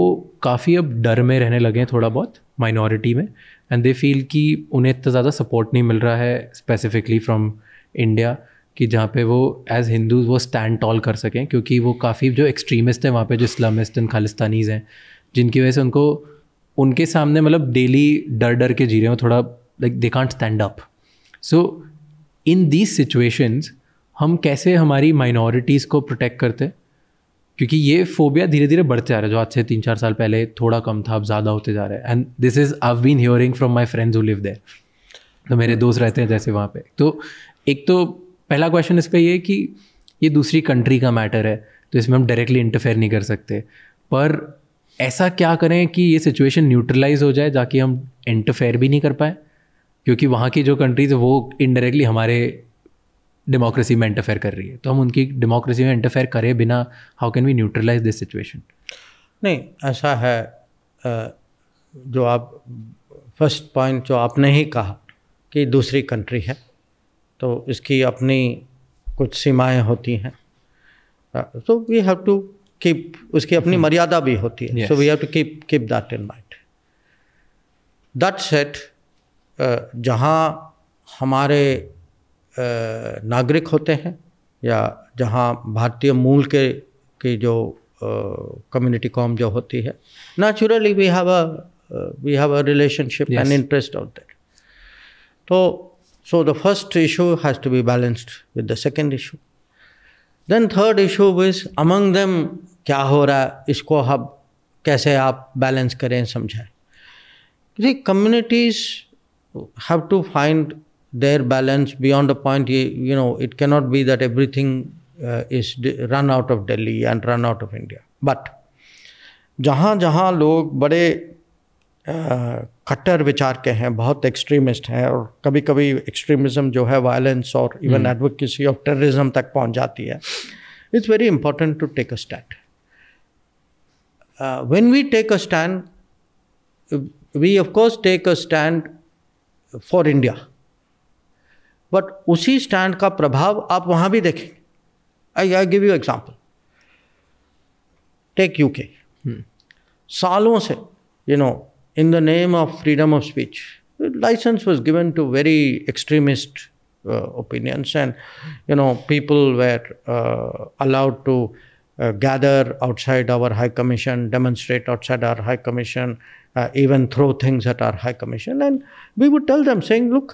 काफ़ी अब डर में रहने लगे हैं थोड़ा बहुत माइनॉरिटी में एंड दे फील कि उन्हें इतना ज़्यादा सपोर्ट नहीं मिल रहा है स्पेसिफिकली फ्रॉम इंडिया कि जहाँ पे वो एज हिंदूज वो स्टैंड टॉल कर सकें क्योंकि वो काफ़ी जो एक्सट्रीमिस्ट हैं वहाँ पे जो इस्लामिस्ट एंड खालिस्तानीज़ हैं जिनकी वजह से उनको उनके सामने मतलब डेली डर डर के जी रहे हो थोड़ा like they can't stand up so in these situations हम कैसे हमारी माइनॉरिटीज़ को प्रोटेक्ट करते हैं क्योंकि ये फोबिया धीरे धीरे बढ़ते जा रहा है जो आज से तीन चार साल पहले थोड़ा कम था अब ज़्यादा होते जा रहा है and this is I've been hearing from my friends who live there तो मेरे दोस्त रहते हैं जैसे वहाँ पे तो एक तो पहला क्वेश्चन इस पर यह है कि ये दूसरी कंट्री का मैटर है तो इसमें हम डायरेक्टली इंटरफेयर नहीं कर सकते पर ऐसा क्या करें कि ये सिचुएशन न्यूट्रलाइज हो जाए ताकि हम इंटरफेयर भी नहीं कर पाए क्योंकि वहाँ की जो कंट्रीज़ वो इनडायरेक्टली हमारे डेमोक्रेसी में इंटरफेयर कर रही है तो हम उनकी डेमोक्रेसी में इंटरफेयर करें बिना how can we neutralise this situation नहीं ऐसा है जो आप फर्स्ट पॉइंट जो आपने ही कहा कि दूसरी कंट्री है तो इसकी अपनी कुछ सीमाएं होती हैं so we have to keep उसकी अपनी हम्म। मर्यादा भी होती है so we have to keep keep that in mind that set जहाँ हमारे नागरिक होते हैं या जहाँ भारतीय मूल के की जो कम्युनिटी कॉम जो होती है naturally we have a we have a relationship and interest of that तो so the first issue has to be balanced with the second issue then third issue which among them क्या हो रहा है इसको हम कैसे आप बैलेंस करें समझाएं communities have to find their balance beyond a point, you know, it cannot be that everything uh, is run out of Delhi and run out of India. But जहाँ जहाँ लोग बड़े कट्टर विचार के हैं बहुत एक्सट्रीमिस्ट हैं और कभी कभी एक्सट्रीमिज्म जो है वायलेंस और इवन एडवोकेसी ऑफ टेररिज्म तक पहुंच जाती है it's very important to take a stand when we take a stand we of course take a stand for India but उसी स्टैंड का प्रभाव आप वहाँ भी देखें I I give you example take UK सालों से you know in the name of freedom of speech license was given to very extremist opinions and you know people were allowed to gather outside our high commission demonstrate outside our high commission even throw things at our high commission and we would tell them saying look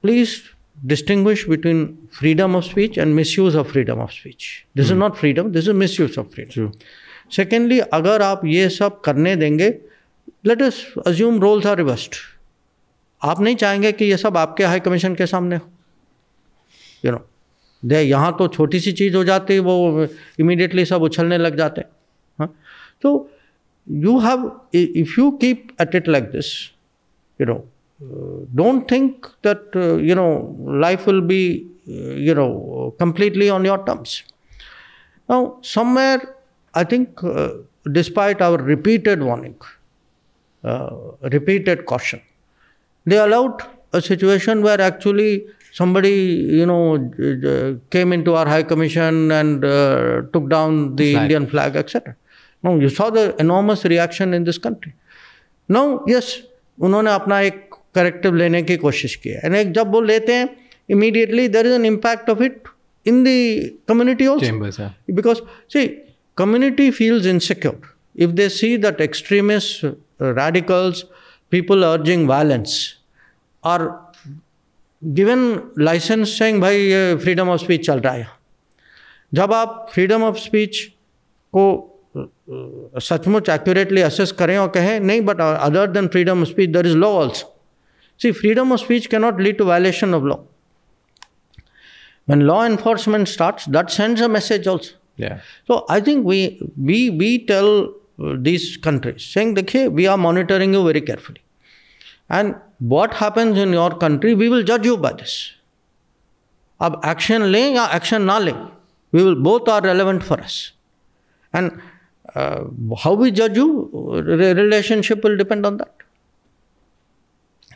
please distinguish between freedom of speech and misuse of freedom of speech. This hmm. is not freedom, this is misuse of freedom. True. secondly agar aap ye sab karne denge let us assume roles are reversed आप नहीं चाहेंगे कि ये सब आपके high commission के सामने हो यू नो दे यहाँ तो छोटी सी चीज़ हो जाती वो इमीडिएटली सब उछलने लग जाते हैं हाँ तो you have if you keep at it like this you know don't think that, uh, you know, life will be, uh, you know, completely on your terms. Now, somewhere, I think, uh, despite our repeated warning, repeated caution, they allowed a situation where actually somebody you know came into our high commission and uh, took down the flag. indian flag etc now you saw the enormous reaction in this country now yes उन्होंने अपना एक corrective लेने की कोशिश की है and जब वो लेते हैं immediately there is an impact of it in the community also because see community feels insecure if they see that extremist radicals people urging violence और गिवन लाइसेंस saying भाई ये फ्रीडम ऑफ स्पीच चल रहा है जब आप freedom of speech को uh, uh, सचमुच एक्यूरेटली असेस करें और कहें नहीं but other than freedom of speech there is law also See, freedom of speech cannot lead to violation of law. When law enforcement starts, that sends a message also. Yeah. So I think we we we tell uh, these countries saying, "Okay, we are monitoring you very carefully, and what happens in your country, we will judge you by this." अब action action या action ना लें we will both are relevant for us and how we जज you relationship will depend on that."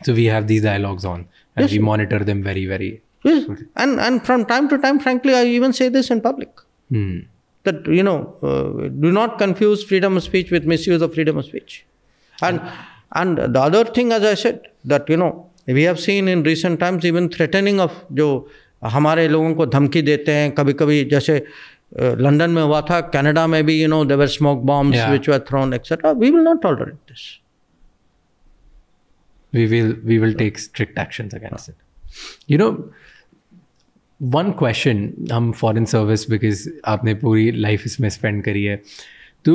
so we have these dialogues on and yes. we monitor them very very yes. and and from time to time frankly i even say this in public hmm. that you know uh, do not confuse freedom of speech with misuse of freedom of speech and and the other thing as i said that you know we have seen in recent times even threatening of जो हमारे लोगों को धमकी देते हैं कभी कभी जैसे लंदन uh, में हुआ था कनाडा में भी you know there were smoke bombs which were thrown etcetera we will not tolerate this we will we will take strict actions against it you know one question हम फॉरेन सर्विस बिकॉज आपने पूरी life इसमें spend करी है तो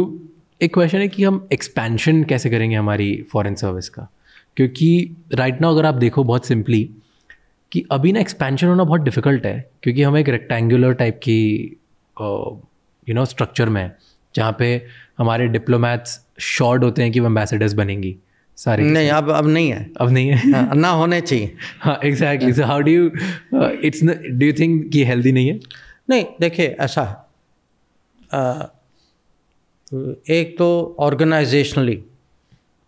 एक question है कि हम एक्सपेंशन कैसे करेंगे हमारी फॉरेन सर्विस का क्योंकि राइट नाउ अगर आप देखो बहुत सिंपली कि अभी ना एक्सपेंशन होना बहुत डिफिकल्ट है क्योंकि हम एक रेक्टेंगुलर टाइप की यू नो स्ट्रक्चर में है जहाँ पे हमारे डिप्लोमैट्स शॉर्ट होते हैं कि वो एम्बेसडर्स बनेंगी सारी नहीं अब अब नहीं है अब नहीं है हाँ, ना होने चाहिए हाँ exactly so how do you it's do you think कि हेल्दी नहीं है नहीं देखिए ऐसा है एक तो ऑर्गेनाइजेशनली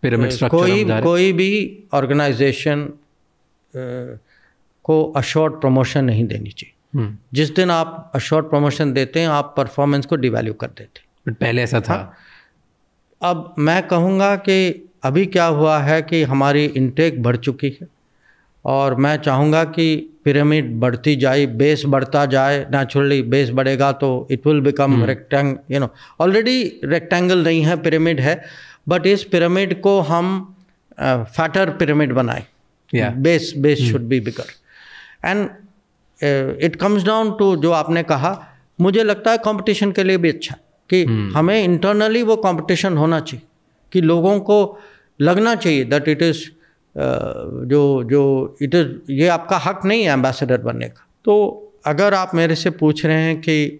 पिरामिड स्ट्रक्चर कोई कोई भी ऑर्गेनाइजेशन को अशॉर्ट प्रमोशन नहीं देनी चाहिए हम्म। जिस दिन आप अशॉर्ट प्रमोशन देते हैं आप परफॉर्मेंस को डिवेल्यू कर देते हैं पहले ऐसा था अब मैं कहूँगा कि अभी क्या हुआ है कि हमारी इनटेक बढ़ चुकी है और मैं चाहूँगा कि पिरामिड बढ़ती जाए बेस बढ़ता जाए नेचुरली बेस बढ़ेगा तो it will become rectangle you know already rectangle नहीं है पिरामिड है बट इस पिरामिड को हम फैटर पिरामिड बनाए base base should be bigger and it comes down to जो आपने कहा मुझे लगता है कंपटीशन के लिए भी अच्छा कि hmm. हमें इंटरनली वो कंपटीशन होना चाहिए कि लोगों को लगना चाहिए दैट इट इज़ जो जो इट इज़ ये आपका हक नहीं है एम्बेसडर बनने का तो अगर आप मेरे से पूछ रहे हैं कि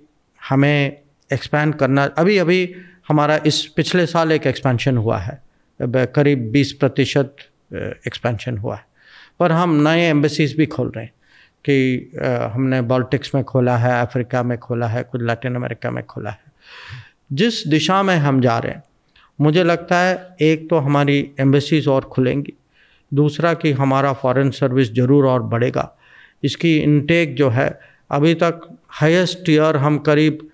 हमें एक्सपेंड करना अभी अभी हमारा इस पिछले साल एक एक्सपेंशन हुआ है करीब 20 प्रतिशत एक्सपेंशन uh, हुआ है पर हम नए एम्बेसीज भी खोल रहे हैं कि uh, हमने बॉल्टिक्स में खोला है अफ्रीका में खोला है कुछ लैटिन अमेरिका में खोला है जिस दिशा में हम जा रहे हैं मुझे लगता है एक तो हमारी एम्बेसीज और खुलेंगी दूसरा कि हमारा फॉरेन सर्विस ज़रूर और बढ़ेगा इसकी इनटेक जो है अभी तक हाईएस्ट ईयर हम करीब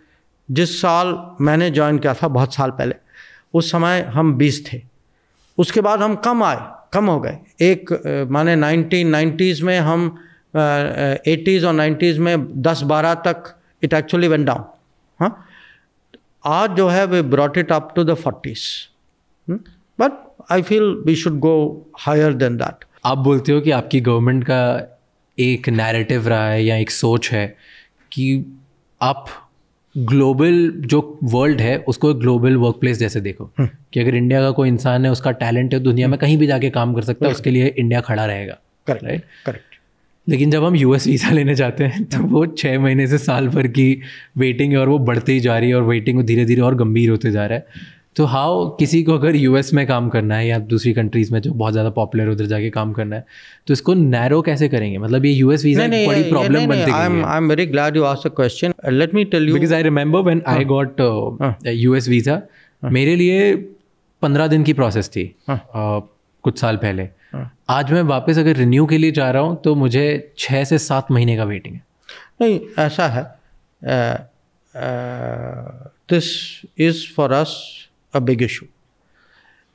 जिस साल मैंने ज्वाइन किया था बहुत साल पहले उस समय हम 20 थे उसके बाद हम कम आए कम हो गए एक माने नाइन्टीज़ में हम एटीज़ और नाइन्टीज़ में 10-12 तक इट एक्चुअली वेंट डाउन हाँ आज जो है they brought it up to the forties but I feel we should go higher than that आप बोलते हो कि आपकी गवर्नमेंट का एक नैरेटिव रहा है या एक सोच है कि आप ग्लोबल जो वर्ल्ड है उसको एक ग्लोबल वर्क प्लेस जैसे देखो hmm. कि अगर इंडिया का कोई इंसान है उसका टैलेंट है दुनिया में hmm. कहीं भी जाके काम कर सकता है hmm. उसके लिए इंडिया खड़ा रहेगा करेक्ट राइट करेक्ट लेकिन जब हम यूएस वीज़ा लेने जाते हैं तो वो छः महीने से साल भर की वेटिंग है और वो बढ़ती ही जा रही है और वेटिंग धीरे धीरे और गंभीर होते जा रहा है तो हाउ किसी को अगर यूएस में काम करना है या दूसरी कंट्रीज़ में जो बहुत ज़्यादा पॉपुलर उधर जाके काम करना है तो इसको नैरो कैसे करेंगे मतलब ये यूएस वीज़ा एक बड़ी प्रॉब्लम बनती है I am very glad you ask a question let me tell you because I remember when I got US visa मेरे लिए पंद्रह दिन की प्रोसेस थी हाँ। uh, कुछ साल पहले हाँ। आज मैं वापस अगर रिन्यू के लिए जा रहा हूँ तो मुझे छः से सात महीने का वेटिंग है नहीं ऐसा है this is for us a big issue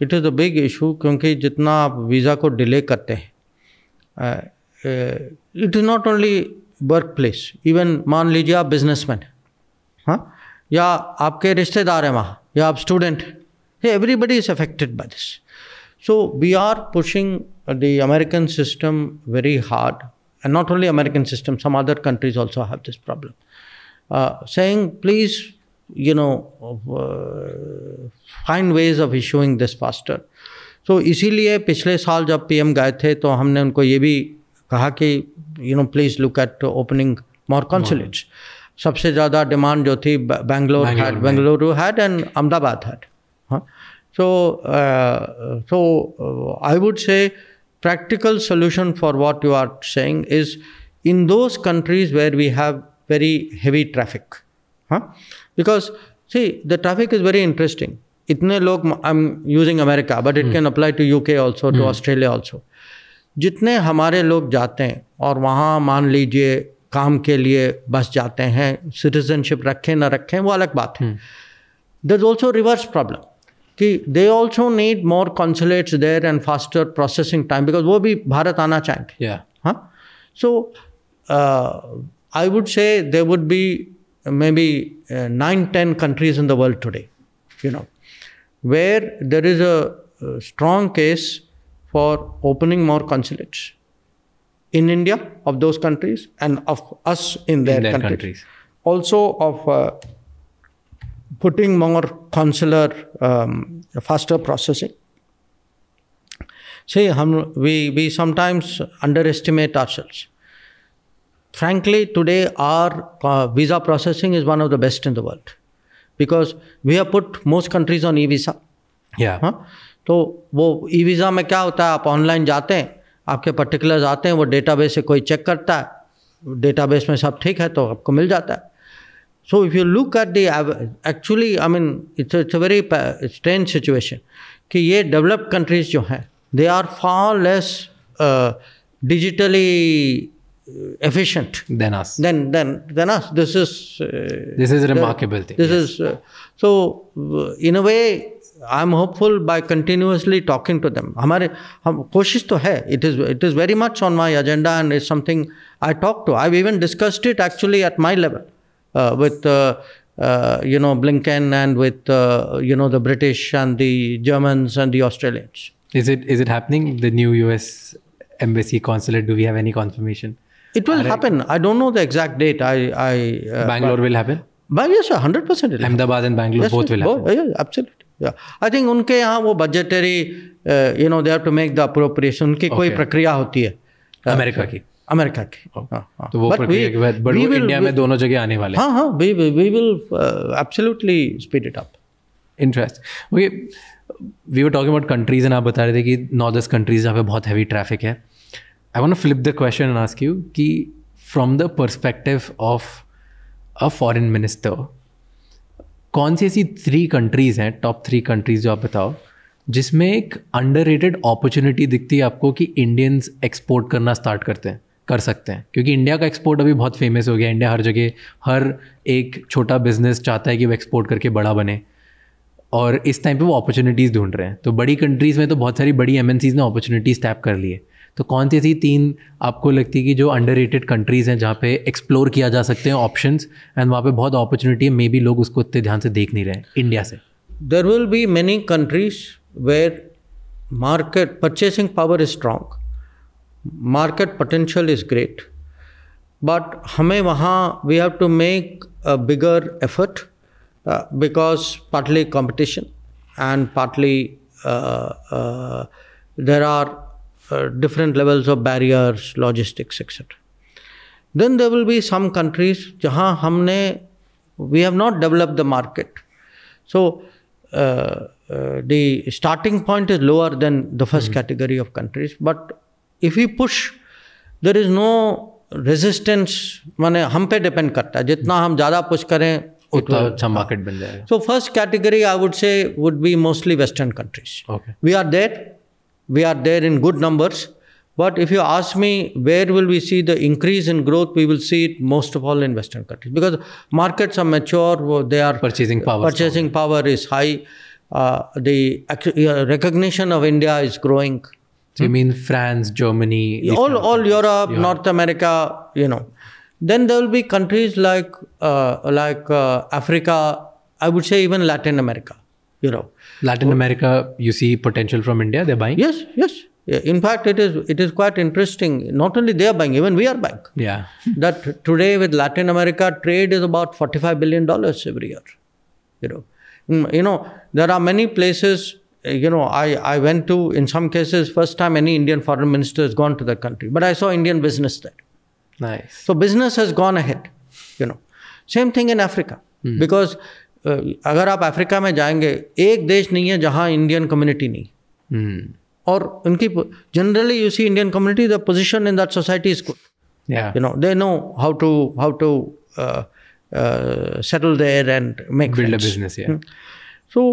it is a big issue क्योंकि जितना आप वीज़ा को डिले करते हैं it is not only work place even मान लीजिए आप बिजनेस मैन हाँ या आपके रिश्तेदार हैं वहाँ या आप student everybody is affected by this So we are pushing the American system very hard, and not only American system, some other countries also have this problem. Uh, saying, please, you know, uh, find ways of issuing this faster. So इसीलिए पिछले साल जब PM गए थे तो हमने उनको ये भी कहा कि you know please look at opening more consulates सबसे ज़्यादा डिमांड जो थी Bangalore had Bengaluru had and Ahmedabad had हाँ So, uh, so uh, I would say practical solution for what you are saying is in those countries where we have very heavy traffic, huh? Because see, the traffic is very interesting. इतने लोग I am using America but it can apply to UK also to Australia also जितने हमारे लोग जाते हैं और वहाँ मान लीजिए काम के लिए बस जाते हैं सिटीजनशिप रखें ना रखें वो अलग बात है there is also reverse problem कि they also need more consulates there and faster processing time because वो भी भारत आना चाहेंगे हाँ सो I would say they would be maybe nine ten countries in the world today you know where there is a strong case for opening more consulates in India of those countries and of us in their, in their countries. countries. Also of uh, putting more consular um, faster processing. See, hum, we, we sometimes underestimate ourselves. Frankly, today our uh, visa processing is one of the best in the world because we have put most countries on e visa. Yeah. Huh? तो वो e visa में क्या होता है आप online जाते हैं आपके पर्टिकुलर्स आते हैं वो डेटाबेस से कोई चेक करता है डेटाबेस में सब ठीक है तो आपको मिल जाता है So if you look at the uh, actually, I mean, it's a, very uh, strange situation कि ये डेवलप्ड कंट्रीज जो हैं they are far less efficient than us than than than us this is uh, this is remarkable thing so in a way I'm hopeful by continuously talking to them. हमारे हम कोशिश तो है it is it is very much on my agenda and is something I talk to. I've even discussed it actually at my level. Uh, with uh, uh, you know Blinken and with you know the British and the Germans and the Australians. Is it is it happening? The new U.S. embassy consulate? Do we have any confirmation? It will Are happen. I, I don't know the exact date. I, I uh, Bangalore will happen. But yes, hundred percent. Ahmedabad and Bangalore yes, both will happen. yeah, absolutely. Yeah. I think उनके यहाँ वो budgetary, uh, you know, they have to make the appropriation. उनकी okay. कोई प्रक्रिया होती है. America की. America के हाँ, हाँ। तो वो इंडिया में दोनों जगह आने वाले हाँ हाँ we we will absolutely speed it up interest okay we were talking about countries and आप बता रहे थे कि नॉर्थ दस कंट्रीज जहाँ पे बहुत हैवी ट्रैफिक है I want flip the question and ask you कि from the perspective of a foreign minister कौन सी ऐसी थ्री कंट्रीज़ हैं टॉप थ्री कंट्रीज़ जो आप बताओ जिसमें एक अंडर रेटेड अपॉर्चुनिटी दिखती है आपको कि इंडियंस एक्सपोर्ट करना स्टार्ट करते हैं कर सकते हैं क्योंकि इंडिया का एक्सपोर्ट अभी बहुत फेमस हो गया इंडिया हर जगह हर एक छोटा बिजनेस चाहता है कि वो एक्सपोर्ट करके बड़ा बने और इस टाइम पे वो अपॉर्चुनिटीज़ ढूंढ रहे हैं तो बड़ी कंट्रीज़ में तो बहुत सारी बड़ी एम ने अपॉर्चुनिटीज़ टैप कर लिए तो कौन सी ऐसी तीन आपको लगती है कि जो अंडर कंट्रीज़ हैं जहाँ पे एक्सप्लोर किया जा सकते हैं ऑप्शंस एंड वहाँ पे बहुत अपॉर्चुनिटी है मे बी लोग उसको इतने ध्यान से देख नहीं रहे इंडिया से there will be many countries where market purchasing power is strong market potential is great but हमें वहाँ we have to make a bigger effort uh, because partly competition and partly uh, uh, there are different levels of barriers logistics etc then there will be some countries जहाँ हमने we have not developed the market so the starting point is lower than the 1st hmm. category of countries but if we push there is no resistance. माने हम पे depend करता है जितना हम ज़्यादा पुश करें उतना market मार्केट बन So, first category, I would say, would be mostly Western countries. Okay, we are there. We are there in good numbers. But if you ask me where will we see the increase in growth, we will see it most of all in Western countries because markets are mature. They are purchasing power. Purchasing power is high. Uh, the uh, recognition of India is growing. So you mean France, Germany, all all Europe, yeah. North America, you know. Then there will be countries like uh, like uh, Africa. I would say even Latin America, you know. Latin America, you see potential from India. They're buying. Yes, yes. Yeah. In fact, it is it is quite interesting. Not only they are buying, even we are buying. Yeah. that today with Latin America, trade is about forty five billion dollars every year. You know, mm, you know there are many places you know, I, I went to, in some cases, first time any Indian foreign minister has gone to the country. But I saw Indian business there. Nice. So business has gone ahead, you know. Same thing in Africa. Mm -hmm. Because uh, agar aap Africa mein jayenge, ek desh nahi hai jahan Indian community nahi. Hmm. Or mm generally you see Indian community, the position in that society is good. Yeah. You know, they know how to, how to uh, uh, settle there and make Build a business, yeah. Hmm. So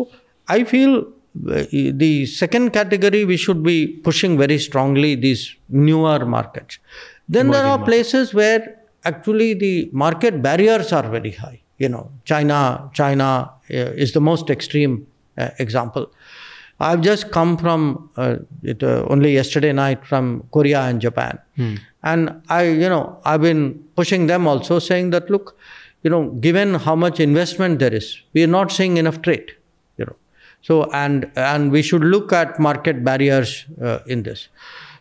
I feel the second category we should be pushing very strongly these newer markets then there are places where actually the market barriers are very high you know china china uh, is the most extreme uh, example i've just come from uh, it, uh, only yesterday night from korea and japan hmm. and i you know i've been pushing them also saying that look you know given how much investment there is we are not seeing enough trade so, and, and we should look at market barriers uh, in this.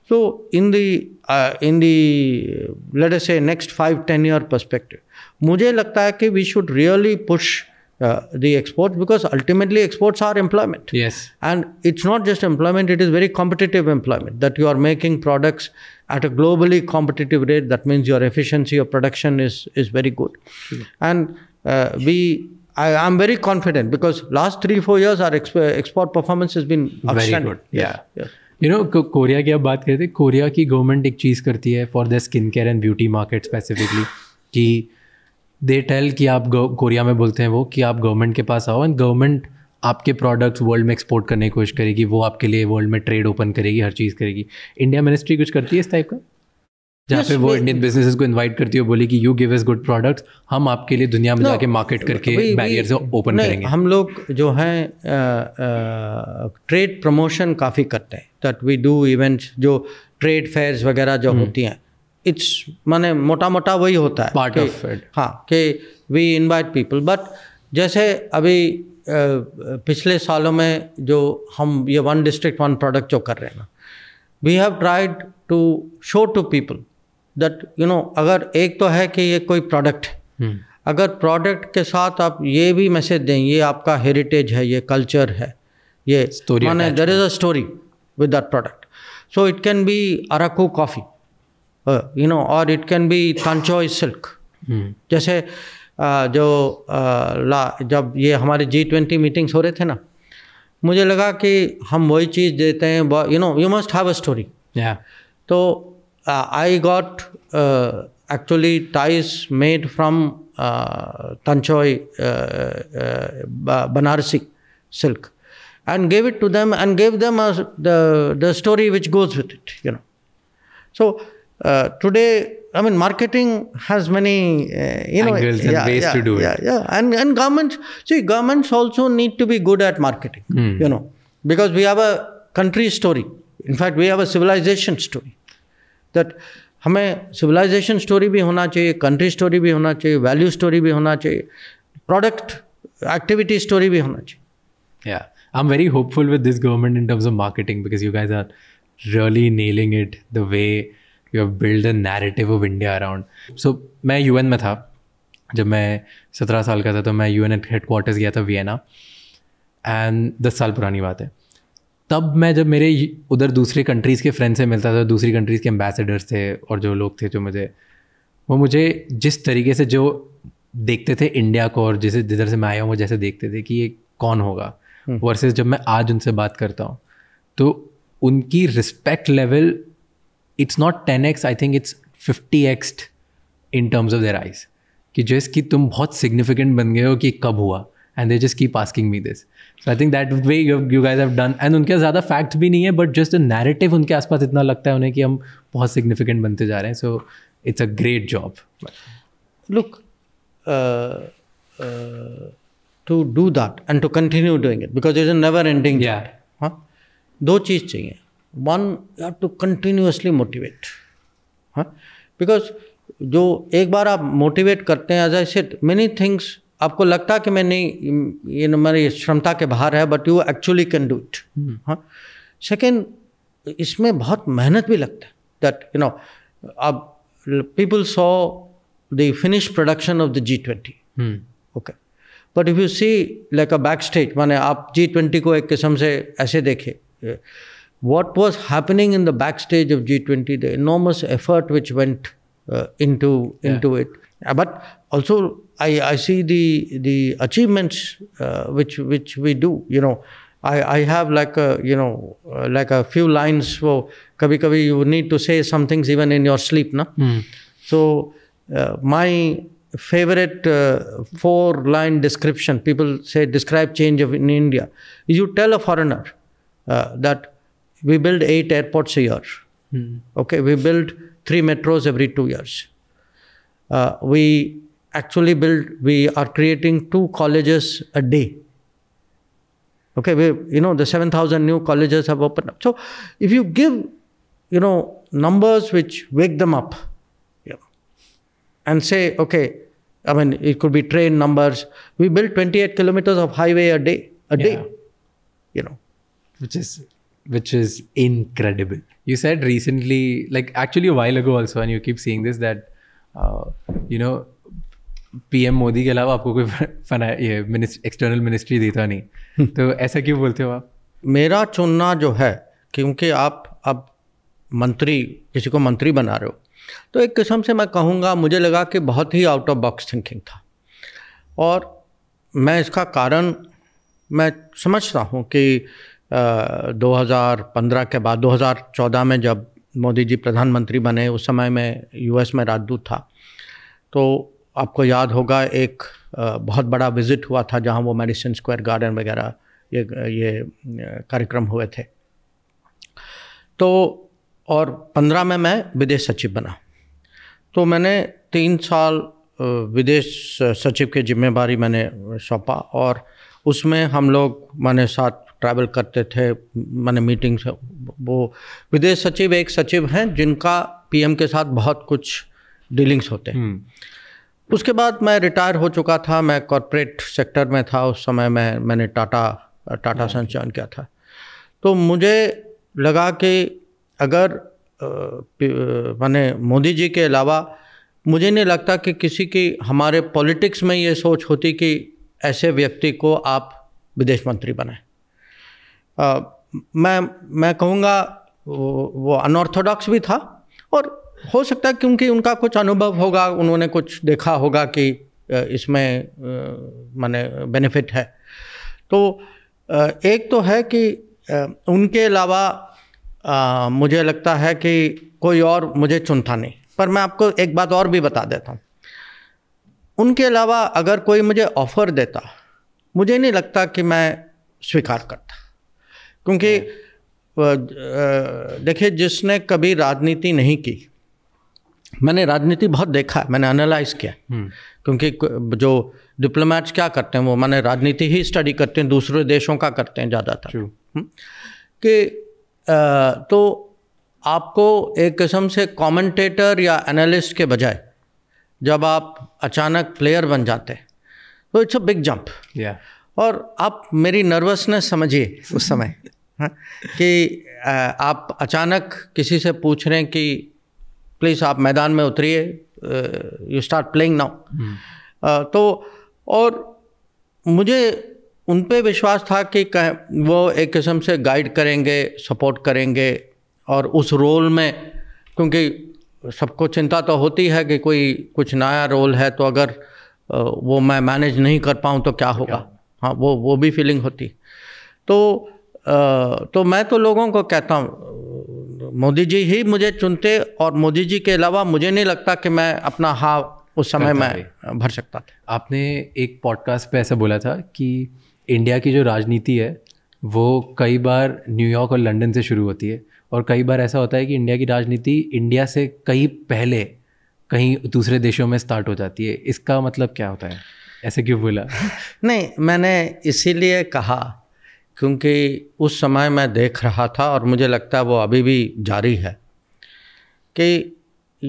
So, in the, uh, in the, let us say, next five, 10 year perspective, मुझे लगता we should really push uh, the exports because ultimately exports are employment. Yes. And it's not just employment, it is very competitive employment that you are making products at a globally competitive rate. That means your efficiency of production is, is very good. Sure. And uh, we I am very confident because last three four years our exp- export performance has been outstanding. Very good. Yeah. Yes. You know Korea की अब बात करते हैं Korea की government एक चीज़ करती है for the skin care and beauty market specifically कि दे टेल कि आप कोरिया में बोलते हैं वो कि आप गवर्नमेंट के पास आओ एंड गवर्नमेंट आपके प्रोडक्ट्स वर्ल्ड में एक्सपोर्ट करने की कोशिश करेगी वो आपके लिए वर्ल्ड में ट्रेड ओपन करेगी हर चीज़ करेगी इंडिया मिनिस्ट्री कुछ करती है इस टाइप का जहाँ पे वो इंडियन बिजनेस को इन्वाइट करती हो बोली कि you give us good products हम आपके लिए दुनिया में जाके मार्केट करके बैरियर ओपन करेंगे हम लोग जो हैं ट्रेड प्रमोशन काफ़ी करते हैं दैट वी डू इवेंट्स जो ट्रेड फेयर्स वगैरह जो hmm. होती हैं इट्स माने मोटा मोटा वही होता है पार्ट ऑफ इट हाँ कि वी इनवाइट पीपल बट जैसे अभी पिछले सालों में जो हम ये वन डिस्ट्रिक्ट वन प्रोडक्ट जो कर रहे हैं ना we have tried to show to people that you know अगर एक तो है कि ये कोई प्रोडक्ट है हम्म। अगर प्रोडक्ट के साथ आप ये भी मैसेज दें ये आपका हेरिटेज है ये कल्चर है ये माने there is a story with that product so it can be Araku coffee you know और it can be Tanchoi silk जैसे uh, जो uh, ला जब ये हमारे जी ट्वेंटी मीटिंग्स हो रहे थे ना मुझे लगा कि हम वही चीज़ देते हैं you know you must have a story तो Uh, I got uh, actually ties made from uh, Tanchoy Banarsi silk and gave it to them and gave them a, the, the story which goes with it, you know. So uh, today, I mean, marketing has many, uh, you know, angles and yeah, ways yeah, to do yeah, it. Yeah, yeah. And, and governments, see, governments also need to be good at marketing, mm. you know, because we have a country story. In fact, we have a civilization story. That हमें civilization story भी होना चाहिए country story भी होना चाहिए value story भी होना चाहिए प्रोडक्ट एक्टिविटी स्टोरी भी होना चाहिए या I am very hopeful with this government in terms of marketing because you guys are really nailing it the way you have build a narrative of India around so मैं यू में था जब मैं सत्रह साल का था तो मैं यू एन हेडक्वार्टर्स गया था वियना एंड दस साल पुरानी बात है तब मैं जब मेरे उधर दूसरे कंट्रीज़ के फ्रेंड से मिलता था दूसरी कंट्रीज़ के एम्बेसडर्स थे और जो लोग थे जो मुझे वो मुझे जिस तरीके से जो देखते थे इंडिया को और जिसे जिधर से मैं आया हूँ वो जैसे देखते थे कि ये कौन होगा वर्सेस हम्म। जब मैं आज उनसे बात करता हूँ तो उनकी respect level it's not ten X I think it's fifty X in terms of their eyes कि जिस कि तुम बहुत सिग्निफिकेंट बन गए हो कि कब हुआ and they just keep asking me this I think that way you guys have done and उनके ज़्यादा फैक्ट भी नहीं है बट जस्ट नैरेटिव उनके आसपास इतना लगता है उन्हें कि हम बहुत सिग्निफिकेंट बनते जा रहे हैं so it's a great job look to do that and to continue doing it because is never ending हाँ दो चीज़ चाहिए one you have to continuously motivate हाँ बिकॉज जो एक बार आप मोटिवेट करते हैं as I set many things आपको लगता है कि मैं नहीं ये मेरी क्षमता के बाहर है but you actually can do it हाँ सेकेंड इसमें बहुत मेहनत भी लगता है दैट यू नो अब people saw the finish production of the G twenty okay but if you see like a back stage माने आप जी ट्वेंटी को एक किस्म से ऐसे देखे what was happening in the back stage of G twenty the enormous effort which went in to in to it but also I, I see the the achievements uh, which which we do. You know, I, I have like a you know uh, like a few lines for Kabi kabi you need to say some things even in your sleep, na. Mm. So uh, my favorite uh, four line description people say describe change of in India you tell a foreigner uh, that we build eight airports a year. Mm. Okay, we build three metros every two years. Uh, we actually build, we are creating two colleges a day. Okay, we, you know, the 7,000 new colleges have opened up. So if you give, you know, numbers which wake them up yeah. and say, okay, I mean, it could be train numbers. We built 28 kilometers of highway a day, a yeah. day, you know. Which is which is incredible. You said recently, like actually a while ago also, and you keep seeing this that, uh, you know, PM Modi के अलावा आपको कोई फना ये external ministry देता नहीं तो ऐसा क्यों बोलते हो आप मेरा चुनना जो है क्योंकि आप अब मंत्री किसी को मंत्री बना रहे हो तो एक किस्म से मैं कहूँगा मुझे लगा कि बहुत ही आउट ऑफ बॉक्स थिंकिंग था और मैं इसका कारण मैं समझता हूँ कि आ, 2015 के बाद 2014 में जब मोदी जी प्रधानमंत्री बने उस समय में यूएस में राजदूत था तो आपको याद होगा एक बहुत बड़ा विज़िट हुआ था जहां वो मेडिसिन स्क्वायर गार्डन वगैरह ये ये कार्यक्रम हुए थे तो और पंद्रह में मैं विदेश सचिव बना तो मैंने तीन साल विदेश सचिव की जिम्मेदारी मैंने सौंपा और उसमें हम लोग मैंने साथ ट्रैवल करते थे मैंने मीटिंग्स वो विदेश सचिव एक सचिव हैं जिनका पीएम के साथ बहुत कुछ डीलिंग्स होते हैं हम्म। उसके बाद मैं रिटायर हो चुका था मैं कॉरपोरेट सेक्टर में था उस समय मैं मैंने टाटा टाटा सन ज्वाइन किया था तो मुझे लगा कि अगर मैंने मोदी जी के अलावा मुझे नहीं लगता कि किसी की हमारे पॉलिटिक्स में ये सोच होती कि ऐसे व्यक्ति को आप विदेश मंत्री बनाए मैं मैं कहूँगा वो, वो अनऑर्थोडॉक्स भी था और हो सकता है क्योंकि उनका कुछ अनुभव होगा उन्होंने कुछ देखा होगा कि इसमें माने बेनिफिट है तो एक तो है कि उनके अलावा मुझे लगता है कि कोई और मुझे चुनता नहीं पर मैं आपको एक बात और भी बता देता हूँ उनके अलावा अगर कोई मुझे ऑफ़र देता मुझे नहीं लगता कि मैं स्वीकार करता क्योंकि देखिए जिसने कभी राजनीति नहीं की मैंने राजनीति बहुत देखा मैंने एनालाइज किया हम्म। क्योंकि जो डिप्लोमैट्स क्या करते हैं वो मैंने राजनीति ही स्टडी करते हैं दूसरे देशों का करते हैं ज़्यादातर हम्म। कि तो आपको एक किस्म से कमेंटेटर या एनालिस्ट के बजाय जब आप अचानक प्लेयर बन जाते हैं तो इट्स अ बिग जंप और आप मेरी नर्वसनेस समझिए उस समय हाँ, कि आप अचानक किसी से पूछ रहे हैं कि प्लीज़ आप मैदान में उतरिए यू स्टार्ट प्लेइंग नाउ तो और मुझे उन पर विश्वास था कि वो एक किस्म से गाइड करेंगे सपोर्ट करेंगे और उस रोल में क्योंकि सबको चिंता तो होती है कि कोई कुछ नया रोल है तो अगर वो मैं मैनेज नहीं कर पाऊँ तो क्या होगा हाँ वो वो भी फीलिंग होती तो आ, तो मैं तो लोगों को कहता हूँ मोदी जी ही मुझे चुनते और मोदी जी के अलावा मुझे नहीं लगता कि मैं अपना हाँ उस समय मैं भर सकता था आपने एक पॉडकास्ट पे ऐसा बोला था कि इंडिया की जो राजनीति है वो कई बार न्यूयॉर्क और लंदन से शुरू होती है और कई बार ऐसा होता है कि इंडिया की राजनीति इंडिया से कहीं पहले कहीं दूसरे देशों में स्टार्ट हो जाती है इसका मतलब क्या होता है ऐसे क्यों बोला नहीं मैंने इसीलिए कहा क्योंकि उस समय मैं देख रहा था और मुझे लगता है वो अभी भी जारी है कि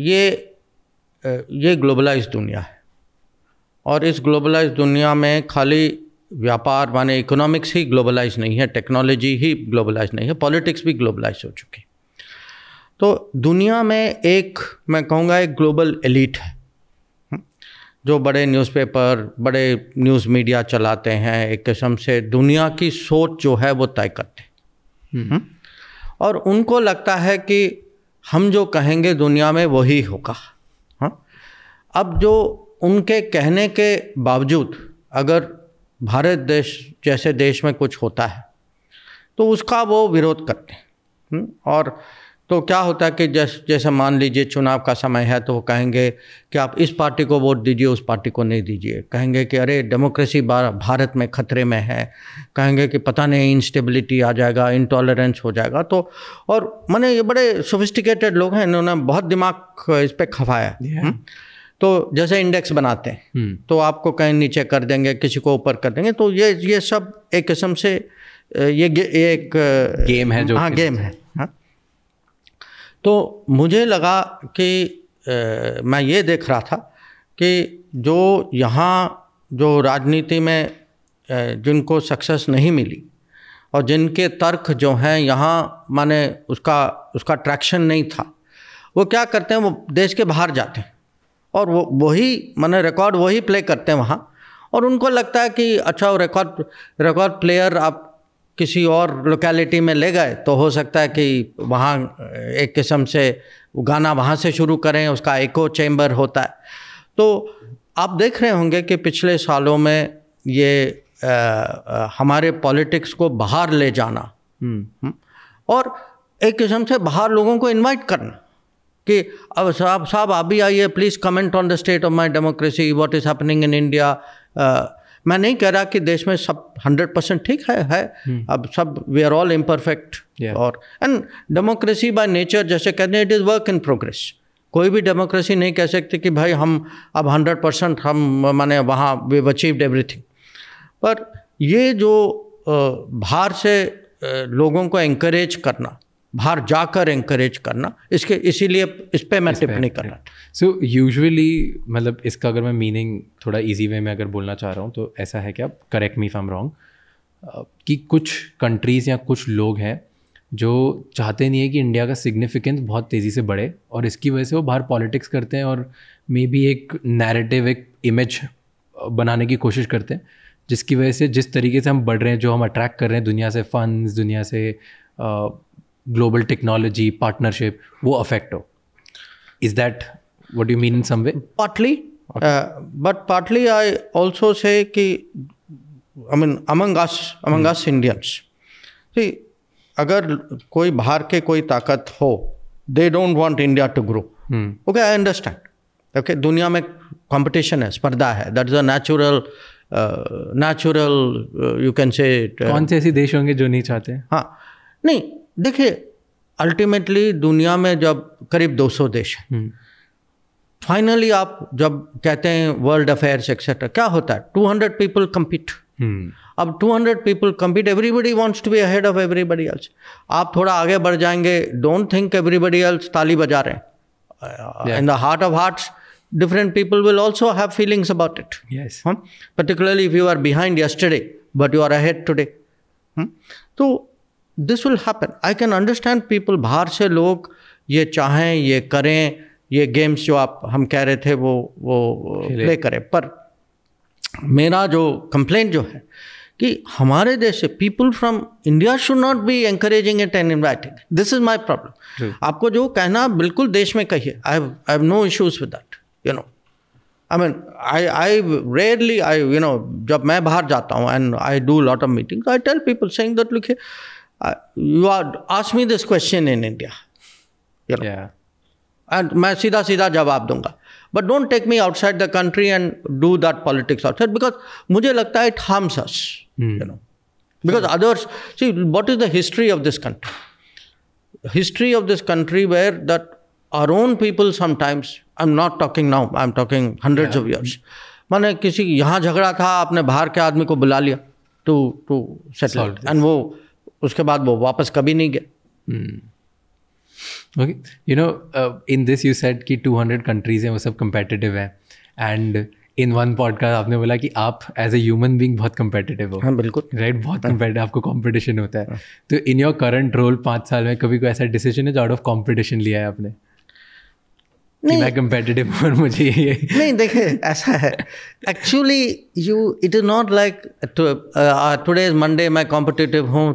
ये ये ग्लोबलाइज दुनिया है और इस ग्लोबलाइज दुनिया में खाली व्यापार माने इकोनॉमिक्स ही ग्लोबलाइज नहीं है टेक्नोलॉजी ही ग्लोबलाइज नहीं है पॉलिटिक्स भी ग्लोबलाइज हो चुकी तो दुनिया में एक मैं कहूँगा एक ग्लोबल एलिट है जो बड़े न्यूज़पेपर बड़े न्यूज़ मीडिया चलाते हैं एक किस्म से दुनिया की सोच जो है वो तय करते हम्म। हम्म? और उनको लगता है कि हम जो कहेंगे दुनिया में वही होगा हाँ? अब जो उनके कहने के बावजूद अगर भारत देश जैसे देश में कुछ होता है तो उसका वो विरोध करते हैं हम्म? और तो क्या होता है कि जैसे जैसे मान लीजिए चुनाव का समय है तो वो कहेंगे कि आप इस पार्टी को वोट दीजिए उस पार्टी को नहीं दीजिए कहेंगे कि अरे डेमोक्रेसी भारत में खतरे में है कहेंगे कि पता नहीं इंस्टेबिलिटी आ जाएगा इंटॉलरेंस हो जाएगा तो और मैंने ये बड़े सोफिस्टिकेटेड लोग हैं इन्होंने बहुत दिमाग इस पर खफाया yeah. हम्म? तो जैसे इंडेक्स बनाते हैं हम्म। तो आपको कहीं नीचे कर देंगे किसी को ऊपर कर देंगे तो ये ये सब एक किस्म से ये, ये एक गेम है जो हाँ गेम है हाँ तो मुझे लगा कि आ, मैं ये देख रहा था कि जो यहाँ जो राजनीति में जिनको सक्सेस नहीं मिली और जिनके तर्क जो हैं यहाँ माने उसका उसका ट्रैक्शन नहीं था वो क्या करते हैं वो देश के बाहर जाते हैं और वो वही माने रिकॉर्ड वही प्ले करते हैं वहाँ और उनको लगता है कि अच्छा वो रिकॉर्ड रिकॉर्ड प्लेयर आप किसी और लोकेलिटी में ले गए तो हो सकता है कि वहाँ एक किस्म से गाना वहाँ से शुरू करें उसका एको चैम्बर होता है तो आप देख रहे होंगे कि पिछले सालों में ये आ, आ, हमारे पॉलिटिक्स को बाहर ले जाना हम्म। हम्म, और एक किस्म से बाहर लोगों को इनवाइट करना कि अब साहब साहब आप भी आइए please comment on the state of my democracy what is happening in India मैं नहीं कह रहा कि देश में सब हंड्रेड परसेंट ठीक है है हम्म। अब सब वी आर ऑल इम्परफेक्ट और एंड डेमोक्रेसी बाय नेचर जैसे कहते हैं it is work in progress कोई भी डेमोक्रेसी नहीं कह सकती कि भाई हम अब हंड्रेड परसेंट हम माने वहाँ वी अचीव्ड एवरीथिंग पर ये जो बाहर से लोगों को इंकरेज करना बाहर जाकर इंकरेज करना इसके इसीलिए इस पर मैं टिप्पणी करना सो यूजुअली मतलब इसका अगर मैं मीनिंग थोड़ा इजी वे में अगर बोलना चाह रहा हूँ तो ऐसा है कि करेक्ट मी फ्रॉम रॉन्ग कि कुछ कंट्रीज़ या कुछ लोग हैं जो चाहते नहीं है कि इंडिया का सिग्निफिकेंस बहुत तेज़ी से बढ़े और इसकी वजह से वो बाहर पॉलिटिक्स करते हैं और मे बी एक नैरेटिव एक इमेज बनाने की कोशिश करते हैं जिसकी वजह से जिस तरीके से हम बढ़ रहे हैं जो हम अट्रैक्ट कर रहे हैं दुनिया से फंड्स दुनिया से ग्लोबल टेक्नोलॉजी पार्टनरशिप वो अफेक्ट हो is that what you mean in some partly but partly I also say कि I mean amongst amongst Indians see अगर कोई बाहर के कोई ताकत हो they don't want India to grow okay I understand okay दुनिया में कॉम्पिटिशन है स्पर्धा है दैट इज अचुरल नेचुरल यू कैन से कौन से ऐसे देश होंगे जो नहीं चाहते हाँ नहीं देखिए अल्टीमेटली दुनिया में जब करीब 200 देश हैं फाइनली हम्म। आप जब कहते हैं वर्ल्ड अफेयर्स एक्सेट्रा क्या होता है 200 पीपल कम्पीट अब 200 people compete everybody wants to be ahead of everybody else आप थोड़ा आगे बढ़ जाएंगे डोंट थिंक एवरीबडी एल्स ताली बजा रहे हैं in the heart of hearts different people will also have feelings about it particularly if you are behind are but you are ahead today तो this will happen I can understand people बाहर से लोग ये चाहें ये करें ये games जो आप हम कह रहे थे वो वो प्ले करें पर मेरा जो कंप्लेंट जो है कि हमारे देश से people from India should not be encouraging it and inviting this is my problem आपको जो कहना बिल्कुल देश में कहिए I I have no issues with that you know I mean I I rarely I you know जब मैं बाहर जाता हूँ and I do lot of meeting I tell people saying that लिखिए you are asked me this question in India and मैं सीधा सीधा जवाब दूंगा but don't take me outside the country and do that politics outside because मुझे लगता है it harms us you know because others see what is the history of this country history of this country where that are own people sometimes I am not talking now I am talking hundreds of years मैंने किसी यहाँ झगड़ा था आपने बाहर के आदमी को बुला लिया टू टू सेटल एंड वो उसके बाद वो वापस कभी नहीं गया okay you know in this you set कि 200 कंट्रीज़ हैं वो सब कंपेटिटिव हैं एंड इन वन पॉडकास्ट आपने बोला कि आप एज ए ह्यूमन बींग बहुत कंपेटिटिव हो हाँ बिल्कुल राइट right? बहुत कंपेटिटिव हाँ। आपको कंपटीशन होता है हाँ. तो इन योर करंट रोल पाँच साल में कभी कोई ऐसा डिसीजन है जो आउट ऑफ कंपटीशन लिया है आपने नहीं मैं कंपेटिटिव पर मुझे ये नहीं देखे ऐसा है actually you it is not like today Monday मैं कॉम्पिटिटिव हूँ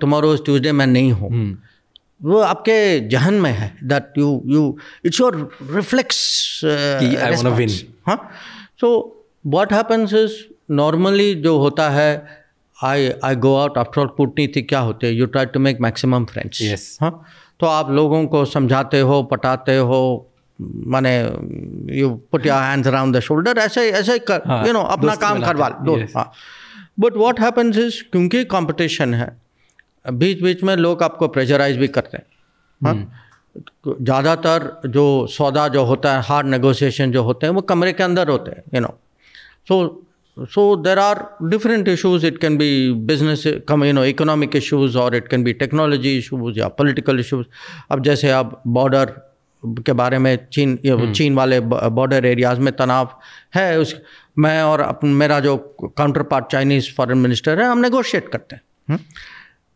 टुमारो ट्यूजडे मैं नहीं हूँ हम्म। वो आपके जहन में है that you you it's your reflex हाँ so what happens is normally जो होता है I I go out after all थी क्या होते you try to make maximum friends हाँ तो आप लोगों को समझाते हो पटाते हो माने you put your hands around the shoulder ऐसे ऐसे कर यू हाँ, नो अपना काम करवा दो हाँ बट वॉट हैपन्स इज क्योंकि कॉम्पिटिशन है बीच बीच में लोग आपको प्रेजराइज भी करते हैं हाँ। हम्म। ज़्यादातर जो सौदा जो होता है हार्ड नेगोशिएशन जो होते हैं वो कमरे के अंदर होते हैं you know so so there are different issues it can be business come you know economic issues और it can be technology issues या पोलिटिकल इशूज अब जैसे आप बॉर्डर के बारे में चीन हम्म। चीन वाले बॉर्डर एरियाज़ में तनाव है उस मैं और अपन मेरा जो counterpart Chinese foreign minister है हम नेगोशिएट करते हैं हम्म।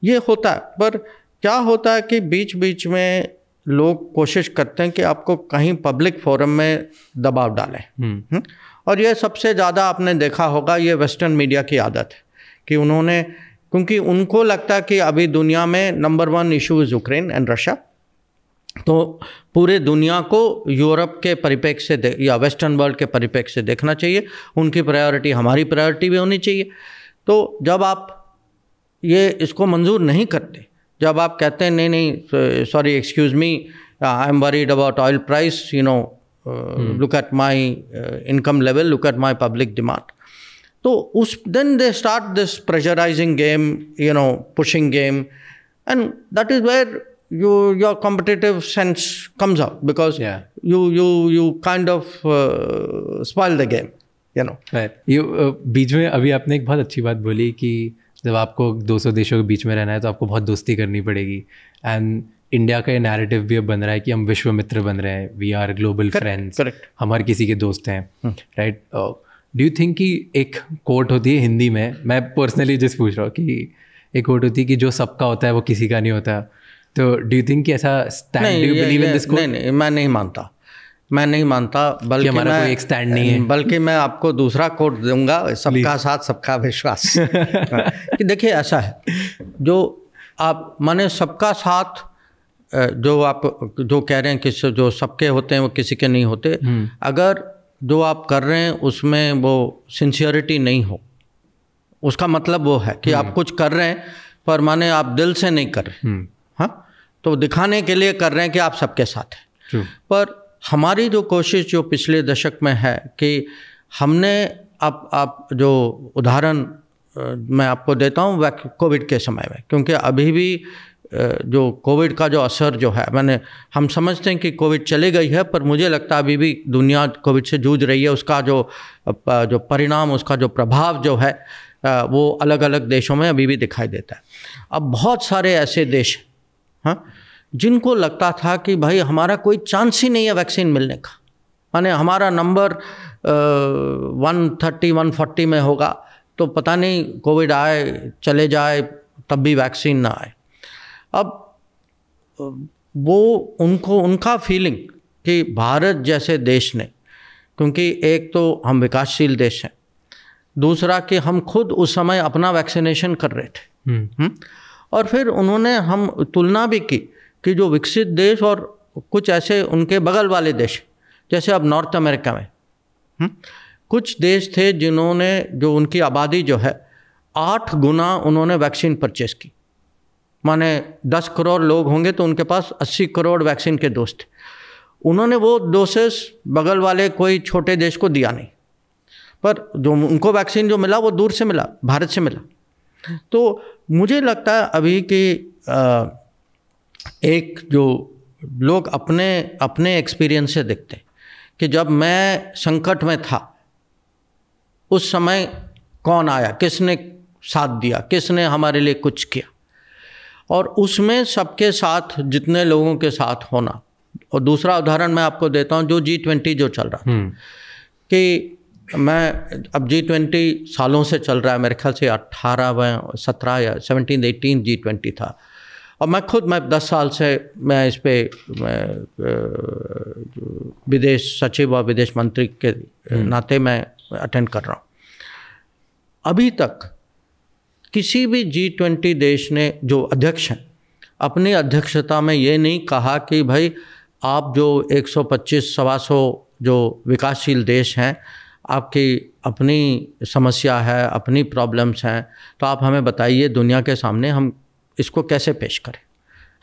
ये होता है पर क्या होता है कि बीच बीच में लोग कोशिश करते हैं कि आपको कहीं पब्लिक फोरम में दबाव डालें हम्म। और यह सबसे ज़्यादा आपने देखा होगा ये वेस्टर्न मीडिया की आदत है कि उन्होंने क्योंकि उनको लगता है कि अभी दुनिया में number one issue is Ukraine and Russia तो पूरे दुनिया को यूरोप के परिप्रेक्ष्य से या वेस्टर्न वर्ल्ड के परिप्रेक्ष्य से देखना चाहिए उनकी प्रायोरिटी हमारी प्रायोरिटी भी होनी चाहिए तो जब आप ये इसको मंजूर नहीं करते जब आप कहते हैं नहीं नहीं sorry excuse me I am worried about oil price you know look at my income level look at my public demand तो उस then they start this pressurising game you know pushing game and that is where you your competitive sense comes out because yeah. you you you kind of uh, spoil the game you know right you uh, बीच में अभी आपने एक बहुत अच्छी बात बोली कि जब आपको 200 देशों के बीच में रहना है तो आपको बहुत दोस्ती करनी पड़ेगी एंड इंडिया का ये नैरेटिव भी अब बन रहा है कि हम विश्व मित्र बन रहे हैं वी आर ग्लोबल फ्रेंड्स हम हर किसी के दोस्त हैं राइट डू यू थिंक कि एक कोट होती है हिंदी में मैं पर्सनली जस्ट पूछ रहा हूँ कि एक कोट होती है कि जो सबका होता है वो किसी का नहीं होता तो डू यू थिंक ऐसा stand do believe in this नहीं नहीं मैं नहीं मानता मैं नहीं मानता बल्कि मैं कोई एक स्टैंड नहीं है बल्कि मैं आपको दूसरा कोट दूंगा सबका साथ सबका विश्वास कि देखिए ऐसा है जो आप माने सबका साथ जो आप जो कह रहे हैं कि जो सबके होते हैं वो किसी के नहीं होते हम्म। अगर जो आप कर रहे हैं उसमें वो सिंसियरिटी नहीं हो उसका मतलब वो है कि हम्म। आप कुछ कर रहे हैं पर माने आप दिल से नहीं कर रहे हम्म। हाँ तो दिखाने के लिए कर रहे हैं कि आप सबके साथ हैं पर हमारी जो कोशिश जो पिछले दशक में है कि हमने आप आप जो उदाहरण मैं आपको देता हूँ कोविड के समय में क्योंकि अभी भी जो कोविड का जो असर जो है मैंने हम समझते हैं कि कोविड चली गई है पर मुझे लगता है अभी भी दुनिया कोविड से जूझ रही है उसका जो जो परिणाम उसका जो प्रभाव जो है वो अलग अलग देशों में अभी भी दिखाई देता है अब बहुत सारे ऐसे देश हैं हाँ जिनको लगता था कि भाई हमारा कोई चांस ही नहीं है वैक्सीन मिलने का माने हमारा number one thirty one forty में होगा तो पता नहीं कोविड आए चले जाए तब भी वैक्सीन ना आए अब वो उनको उनका फीलिंग कि भारत जैसे देश ने क्योंकि एक तो हम विकासशील देश हैं दूसरा कि हम खुद उस समय अपना वैक्सीनेशन कर रहे थे हम्म। हम्म? और फिर उन्होंने हम तुलना भी की कि जो विकसित देश और कुछ ऐसे उनके बगल वाले देश जैसे अब नॉर्थ अमेरिका में हम्म, कुछ देश थे जिन्होंने जो उनकी आबादी जो है आठ गुना उन्होंने वैक्सीन परचेस की माने दस करोड़ लोग होंगे तो उनके पास अस्सी करोड़ वैक्सीन के दोस्त थे उन्होंने वो डोसेस बगल वाले कोई छोटे देश को दिया नहीं पर जो उनको वैक्सीन जो मिला वो दूर से मिला भारत से मिला तो मुझे लगता है अभी कि एक जो लोग अपने अपने एक्सपीरियंस से देखते हैं कि जब मैं संकट में था उस समय कौन आया किसने साथ दिया किसने हमारे लिए कुछ किया और उसमें सबके साथ जितने लोगों के साथ होना और दूसरा उदाहरण मैं आपको देता हूँ जो जी ट्वेंटी जो चल रहा था हम्म। कि मैं अब जी ट्वेंटी सालों से चल रहा है मेरे ख्याल से व सत्रह या सेवनटीन एटीन जी ट्वेंटी था और मैं खुद मैं दस साल से मैं इस पर विदेश सचिव और विदेश मंत्री के हम्म। नाते मैं अटेंड कर रहा हूँ अभी तक किसी भी जी ट्वेंटी देश ने जो अध्यक्ष हैं अपनी अध्यक्षता में ये नहीं कहा कि भाई आप जो 125 सवा सौ जो विकासशील देश हैं आपकी अपनी समस्या है अपनी प्रॉब्लम्स हैं तो आप हमें बताइए दुनिया के सामने हम इसको कैसे पेश करें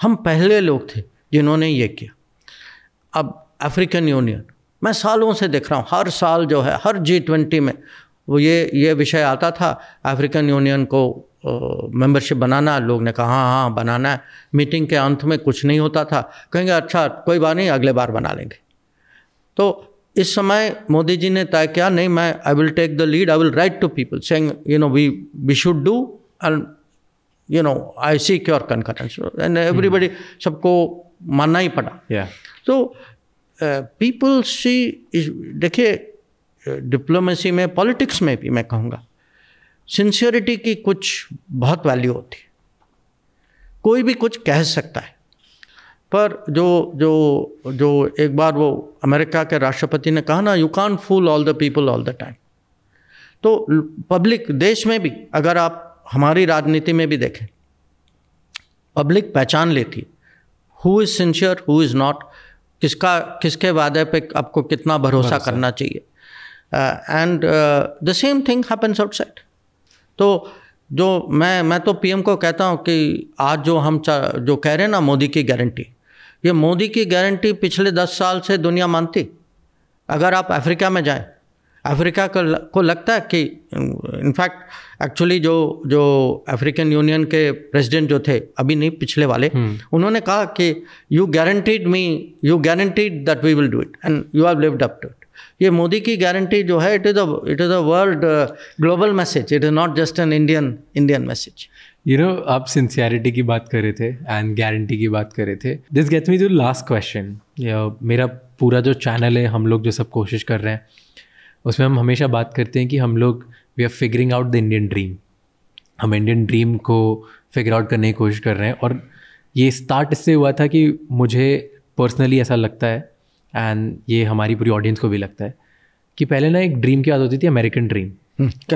हम पहले लोग थे जिन्होंने ये किया अब अफ्रीकन यूनियन मैं सालों से देख रहा हूँ हर साल जो है हर जी ट्वेंटी में वो ये ये विषय आता था अफ्रीकन यूनियन को मेंबरशिप बनाना लोग ने कहा हाँ हाँ, हाँ बनाना है मीटिंग के अंत में कुछ नहीं होता था कहेंगे अच्छा कोई बात नहीं अगले बार बना लेंगे तो इस समय मोदी जी ने तय किया नहीं मैं I will take the lead I will write to people saying you know we we should do and you know I secure concurrence and everybody सबको मानना ही पड़ा yeah. तो पीपल सी देखिए डिप्लोमेसी में पॉलिटिक्स में भी मैं कहूँगा सिंसियरिटी की कुछ बहुत वैल्यू होती है कोई भी कुछ कह सकता है पर जो जो जो एक बार वो अमेरिका के राष्ट्रपति ने कहा ना you can fool all the people all the time तो पब्लिक देश में भी अगर आप हमारी राजनीति में भी देखें पब्लिक पहचान लेती who is sincere who is not किसका किसके वादे पे आपको कितना भरोसा करना चाहिए and the same thing happens outside तो जो मैं मैं तो पीएम को कहता हूँ कि आज जो हम जो कह रहे हैं ना मोदी की गारंटी ये मोदी की गारंटी पिछले दस साल से दुनिया मानती अगर आप अफ्रीका में जाएं अफ्रीका को, को लगता है कि इनफैक्ट एक्चुअली जो जो अफ्रीकन यूनियन के प्रेसिडेंट जो थे अभी नहीं पिछले वाले हम्म। उन्होंने कहा कि you guaranteed me you guaranteed that we will do it and you have lived up to it ये मोदी की गारंटी जो है it is a it is a world global message it is not just an Indian Indian message you know आप sincerity की बात कर रहे थे एंड गारंटी की बात कर रहे थे this gets me to last question मेरा पूरा जो चैनल है हम लोग जो सब कोशिश कर रहे हैं उसमें हम हमेशा बात करते हैं कि हम लोग we are figuring out the Indian dream हम इंडियन ड्रीम को फिगर आउट करने की कोशिश कर रहे हैं और ये स्टार्ट इससे हुआ था कि मुझे पर्सनली ऐसा लगता है एंड ये हमारी पूरी ऑडियंस को भी लगता है कि पहले ना एक ड्रीम की बात होती थी अमेरिकन ड्रीम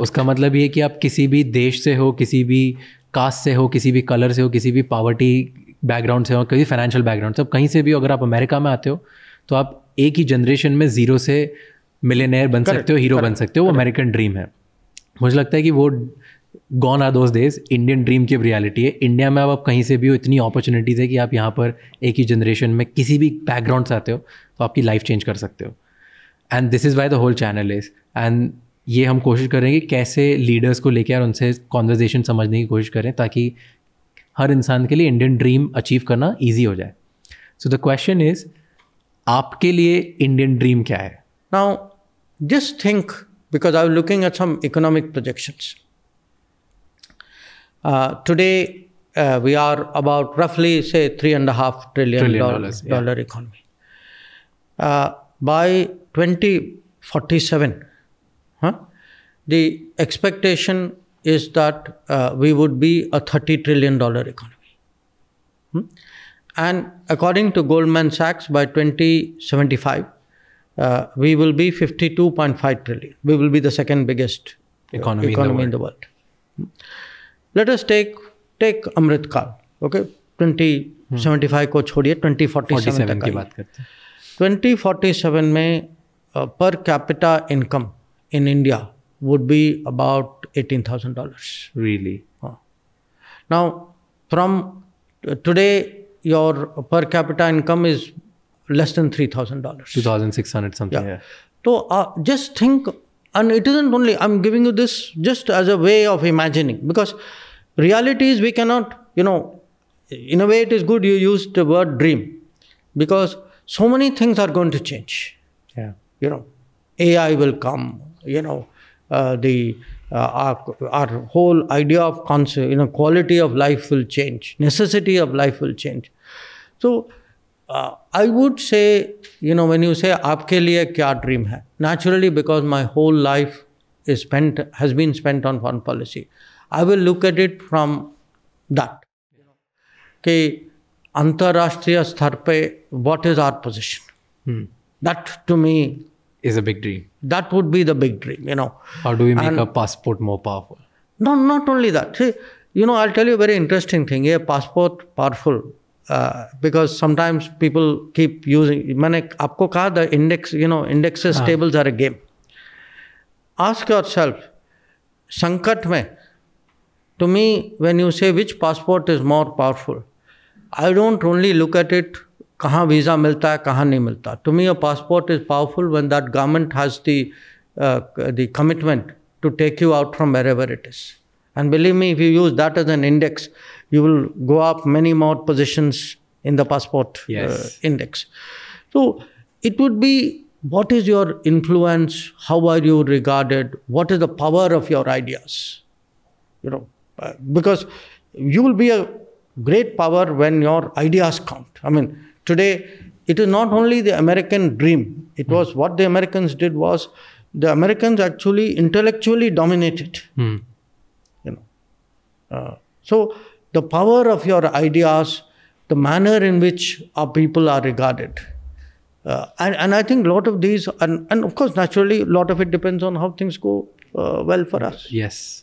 उसका मतलब ये कि आप किसी भी देश से हो किसी भी कास्ट से हो किसी भी कलर से हो किसी भी पावर्टी बैकग्राउंड से हो किसी फाइनेंशियल बैकग्राउंड से अब कहीं से भी अगर आप अमेरिका में आते हो तो आप एक ही जनरेशन में ज़ीरो से मिलेनियर बन सकते हो हीरो बन सकते हो वो अमेरिकन ड्रीम है मुझे लगता है कि वो gone are those days Indian dream की अब रियलिटी है इंडिया में अब आप कहीं से भी हो इतनी अपॉर्चुनिटीज़ है कि आप यहाँ पर एक ही जनरेशन में किसी भी बैकग्राउंड से आते हो तो आपकी लाइफ चेंज कर सकते हो and this is why the whole channel is and ये हम कोशिश करेंगे कैसे लीडर्स को लेकर और उनसे कॉन्वर्जेशन समझने की कोशिश करें ताकि हर इंसान के लिए इंडियन ड्रीम अचीव करना ईजी हो जाए सो द क्वेश्चन इज आपके लिए इंडियन ड्रीम क्या है now just think because I looking at some economic projections today we are about रफली say three and half trillion dollar economy by twenty forty seven Huh? The expectation is that uh, we would be a $30 trillion economy. Hmm? And according to Goldman Sachs, by 2075, uh, we will be 52.5 trillion. We will be the second biggest economy, uh, economy in the world. In the world. Hmm? Let us take take Amrit Kal, okay? 2075 hmm. को छोड़िए 2047 तक की बात करते हैं 2047 में per capita income in India would be about $18,000. Really? Now, from uh, today, your per capita income is less than $3,000. $2,600 something. Yeah. yeah. So uh, just think, and it isn't only, I'm giving you this just as a way of imagining because reality is we cannot, you know, in a way it is good you used the word dream because so many things are going to change. Yeah. You know, AI will come, you know, uh, the uh, our, our whole idea of concept, you know, quality of life will change, necessity of life will change. So, uh, I would say, you know, when you say "आपके लिए क्या dream है?" naturally because my whole life is spent has been spent on foreign policy. I will look at it from that. कि अंतर्राष्ट्रीय स्तर पे what is our position? Hmm. That to me is a big dream. That would be the big dream, you know. How do we make and a passport more powerful? No, not only that. See, you know, I'll tell you a very interesting thing. A passport powerful uh, because sometimes people keep using. I आपको कहा the index, you know, indexes tables are a game. Ask yourself, संकट में to me when you say which passport is more powerful, I don't only look at it कहाँ visa मिलता है कहाँ नहीं मिलता to me a passport is powerful one that government has the the commitment to take you out from wherever And believe me, if you use that as an index, you will go up many more positions in the passport uh, yes. index. So it would be what is your influence? How are you regarded? What is the power of your ideas? You know, uh, because you will be a great power when your ideas count. I mean, Today, it is not only the American dream. It hmm. was what the Americans did was the Americans actually intellectually dominated. Mm. You know, uh, so the power of your ideas, the manner in which our people are regarded, uh, and, and I think a lot of these, and, and of course, naturally, a lot of it depends on how things go uh, well for us. Yes.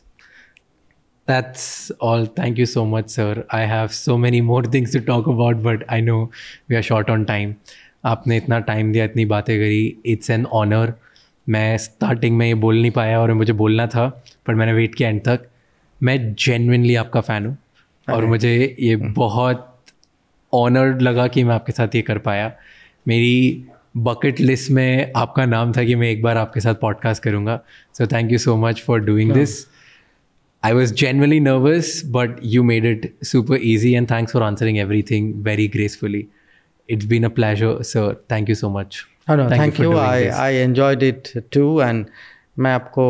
That's all. Thank you so much, sir. I have so many more things to talk about, but I know we are short on time. आपने इतना time दिया इतनी बातें करी it's an honour मैं starting में ये बोल नहीं पाया और मुझे बोलना था पर मैंने वेट किया एंड तक मैं जेनविनली आपका फ़ैन हूँ और मुझे ये hmm. बहुत ऑनर्ड लगा कि मैं आपके साथ ये कर पाया मेरी बकेट लिस्ट में आपका नाम था कि मैं एक बार आपके साथ पॉडकास्ट करूँगा so thank you so much for doing this I was genuinely nervous, but you made it super easy. And thanks for answering everything very gracefully. It's been a pleasure, sir. Thank you so much. Oh, no, thank, thank you. you. I, this. I enjoyed it too. And मैं आपको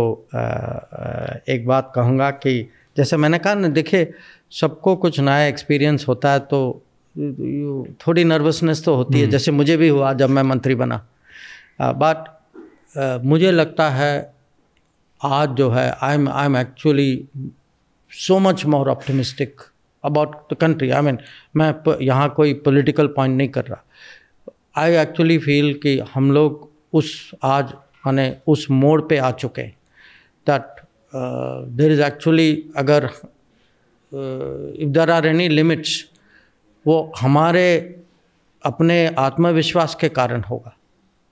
एक बात कहूँगा कि जैसे मैंने कहा ना देखिए सबको कुछ नया एक्सपीरियंस होता है तो थोड़ी नर्वसनेस तो होती है जैसे मुझे भी हुआ जब मैं मंत्री बना बट मुझे लगता है आज जो है I am I am actually so much more optimistic about the country I mean मैं यहाँ कोई पोलिटिकल पॉइंट नहीं कर रहा आई एक्चुअली फील कि हम लोग उस आज मैंने उस मोड़ पे आ चुके हैं दैट देर इज़ एक्चुअली अगर if there are any limits वो हमारे अपने आत्मविश्वास के कारण होगा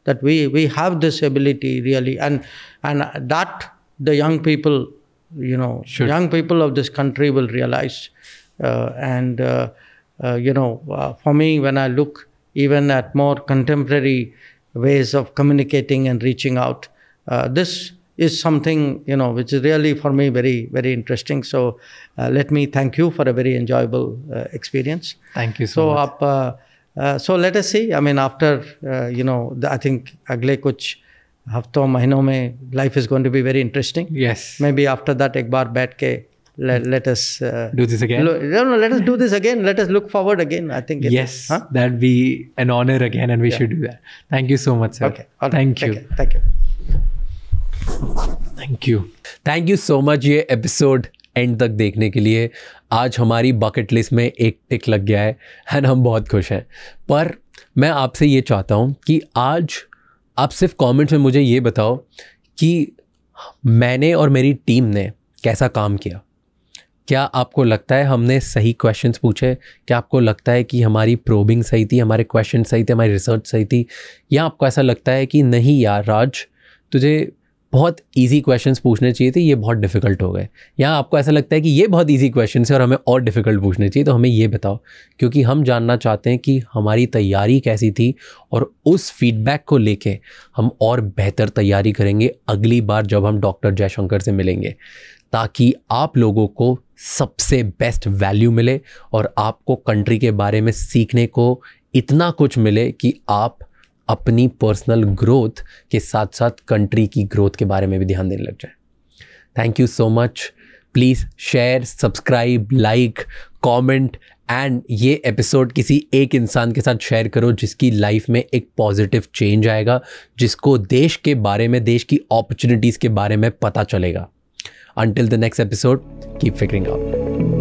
that we we have this ability really and and that the young people, you know, sure. young people of this country will realize. Uh, and, uh, uh you know, uh, for me, when I look even at more contemporary ways of communicating and reaching out, uh, this is something, you know, which is really for me very, very interesting. So let me thank you for a very enjoyable experience. Thank you so, so much. Up, so let us see. I mean, after, you know, the, I think Agle Kuch हफ्तों महीनों में life is going to be very interesting yes maybe after that एक बार बैठ के let us do this again let us do this again let us look forward again I think yes that be an honour again and we should do that thank you so much sir okay thank you thank you thank you thank you so much ये episode end तक देखने के लिए आज हमारी bucket list में एक टिक लग गया है एंड हम बहुत खुश हैं पर मैं आपसे ये चाहता हूँ कि आज आप सिर्फ कमेंट्स में मुझे ये बताओ कि मैंने और मेरी टीम ने कैसा काम किया क्या आपको लगता है हमने सही क्वेश्चंस पूछे क्या आपको लगता है कि हमारी प्रोबिंग सही थी हमारे क्वेश्चन सही थे हमारी रिसर्च सही थी या आपको ऐसा लगता है कि नहीं यार राज तुझे बहुत इजी क्वेश्चंस पूछने चाहिए थे ये बहुत डिफिकल्ट हो गए या आपको ऐसा लगता है कि ये बहुत इजी क्वेश्चन है और हमें और डिफिकल्ट पूछने चाहिए तो हमें ये बताओ क्योंकि हम जानना चाहते हैं कि हमारी तैयारी कैसी थी और उस फीडबैक को लेके हम और बेहतर तैयारी करेंगे अगली बार जब हम डॉक्टर जयशंकर से मिलेंगे ताकि आप लोगों को सबसे बेस्ट वैल्यू मिले और आपको कंट्री के बारे में सीखने को इतना कुछ मिले कि आप अपनी पर्सनल ग्रोथ के साथ साथ कंट्री की ग्रोथ के बारे में भी ध्यान देने लग जाए thank you so much please share subscribe like comment and ये एपिसोड किसी एक इंसान के साथ शेयर करो जिसकी लाइफ में एक पॉजिटिव चेंज आएगा जिसको देश के बारे में देश की अपॉर्चुनिटीज़ के बारे में पता चलेगा until the next episode keep figuring out